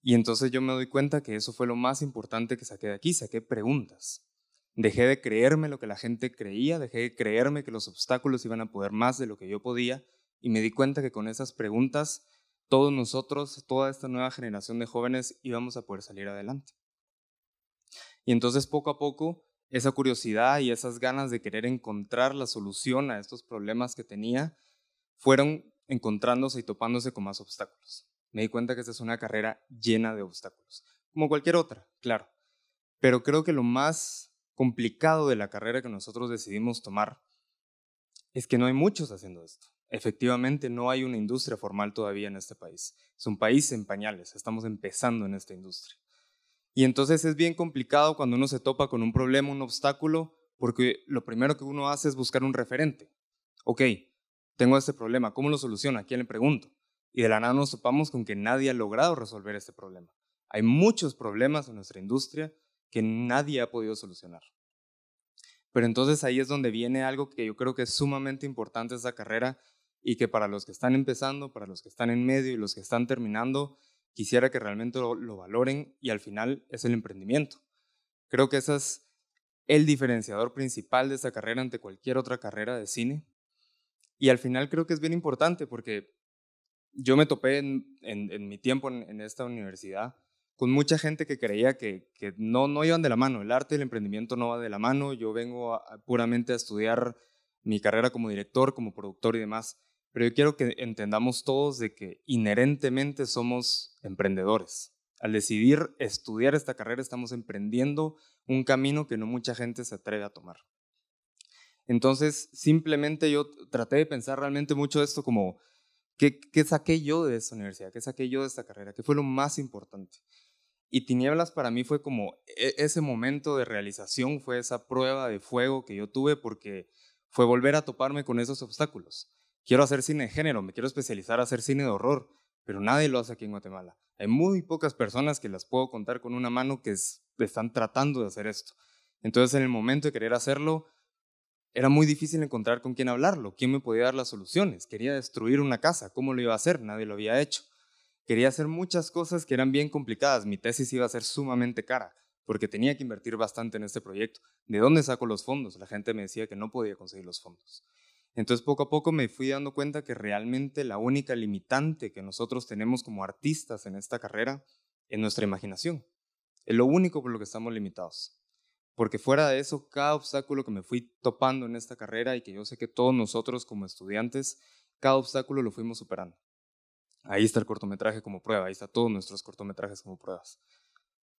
Y entonces yo me doy cuenta que eso fue lo más importante que saqué de aquí, saqué preguntas. Dejé de creerme lo que la gente creía, dejé de creerme que los obstáculos iban a poder más de lo que yo podía y me di cuenta que con esas preguntas todos nosotros, toda esta nueva generación de jóvenes íbamos a poder salir adelante. Y entonces poco a poco esa curiosidad y esas ganas de querer encontrar la solución a estos problemas que tenía fueron encontrándose y topándose con más obstáculos. Me di cuenta que esta es una carrera llena de obstáculos, como cualquier otra, claro. Pero creo que lo más complicado de la carrera que nosotros decidimos tomar es que no hay muchos haciendo esto. Efectivamente, no hay una industria formal todavía en este país. Es un país en pañales, estamos empezando en esta industria. Y entonces es bien complicado cuando uno se topa con un problema, un obstáculo, porque lo primero que uno hace es buscar un referente. Ok, tengo este problema, ¿cómo lo soluciono? ¿A quién le pregunto? Y de la nada nos topamos con que nadie ha logrado resolver este problema. Hay muchos problemas en nuestra industria que nadie ha podido solucionar. Pero entonces ahí es donde viene algo que yo creo que es sumamente importante esta carrera y que para los que están empezando, para los que están en medio y los que están terminando, quisiera que realmente lo, valoren y al final es el emprendimiento. Creo que ese es el diferenciador principal de esta carrera ante cualquier otra carrera de cine. Y al final creo que es bien importante porque yo me topé en, mi tiempo en, esta universidad con mucha gente que creía que, no, no iban de la mano, el arte y el emprendimiento no va de la mano, yo vengo puramente a estudiar mi carrera como director, como productor y demás pero yo quiero que entendamos todos de que inherentemente somos emprendedores. Al decidir estudiar esta carrera estamos emprendiendo un camino que no mucha gente se atreve a tomar. Entonces, simplemente yo traté de pensar realmente mucho esto como, ¿qué, qué saqué yo de esta universidad? ¿Qué saqué yo de esta carrera? ¿Qué fue lo más importante? Y Tinieblas para mí fue como e, ese momento de realización, fue esa prueba de fuego que yo tuve porque fue volver a toparme con esos obstáculos quiero hacer cine de género, me quiero especializar a hacer cine de horror, pero nadie lo hace aquí en Guatemala. Hay muy pocas personas que las puedo contar con una mano que están tratando de hacer esto. Entonces, en el momento de querer hacerlo, era muy difícil encontrar con quién hablarlo, quién me podía dar las soluciones. Quería destruir una casa, ¿cómo lo iba a hacer? Nadie lo había hecho. Quería hacer muchas cosas que eran bien complicadas. Mi tesis iba a ser sumamente cara, porque tenía que invertir bastante en este proyecto. ¿De dónde saco los fondos? La gente me decía que no podía conseguir los fondos. Entonces poco a poco me fui dando cuenta que realmente la única limitante que nosotros tenemos como artistas en esta carrera es nuestra imaginación. Es lo único por lo que estamos limitados. Porque fuera de eso, cada obstáculo que me fui topando en esta carrera y que yo sé que todos nosotros como estudiantes, cada obstáculo lo fuimos superando. Ahí está el cortometraje como prueba, ahí está todos nuestros cortometrajes como pruebas.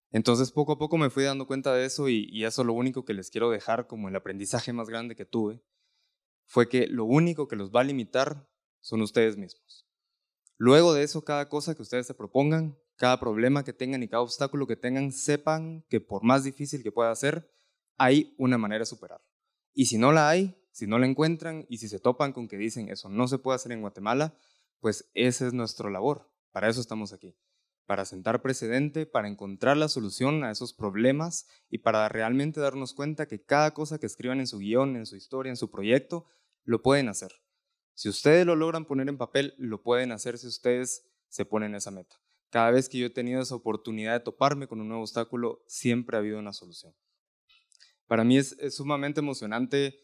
Entonces poco a poco me fui dando cuenta de eso y eso es lo único que les quiero dejar como el aprendizaje más grande que tuve fue que lo único que los va a limitar son ustedes mismos. Luego de eso, cada cosa que ustedes se propongan, cada problema que tengan y cada obstáculo que tengan, sepan que por más difícil que pueda ser, hay una manera de superar. Y si no la hay, si no la encuentran y si se topan con que dicen eso no se puede hacer en Guatemala, pues esa es nuestra labor. Para eso estamos aquí para sentar precedente, para encontrar la solución a esos problemas y para realmente darnos cuenta que cada cosa que escriban en su guión, en su historia, en su proyecto, lo pueden hacer. Si ustedes lo logran poner en papel, lo pueden hacer si ustedes se ponen esa meta. Cada vez que yo he tenido esa oportunidad de toparme con un nuevo obstáculo, siempre ha habido una solución. Para mí es, sumamente emocionante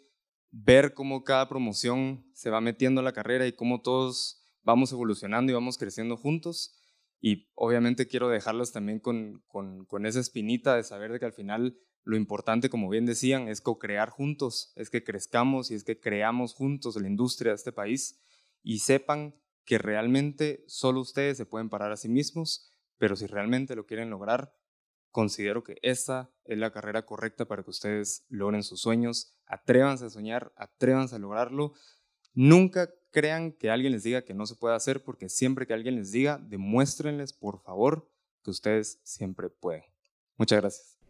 ver cómo cada promoción se va metiendo a la carrera y cómo todos vamos evolucionando y vamos creciendo juntos. Y obviamente quiero dejarlos también con, esa espinita de saber de que al final lo importante, como bien decían, es co-crear juntos, es que crezcamos y es que creamos juntos la industria de este país y sepan que realmente solo ustedes se pueden parar a sí mismos, pero si realmente lo quieren lograr, considero que esa es la carrera correcta para que ustedes logren sus sueños. Atrévanse a soñar, atrévanse a lograrlo. Nunca crean que alguien les diga que no se puede hacer, porque siempre que alguien les diga, demuéstrenles, por favor, que ustedes siempre pueden. Muchas gracias.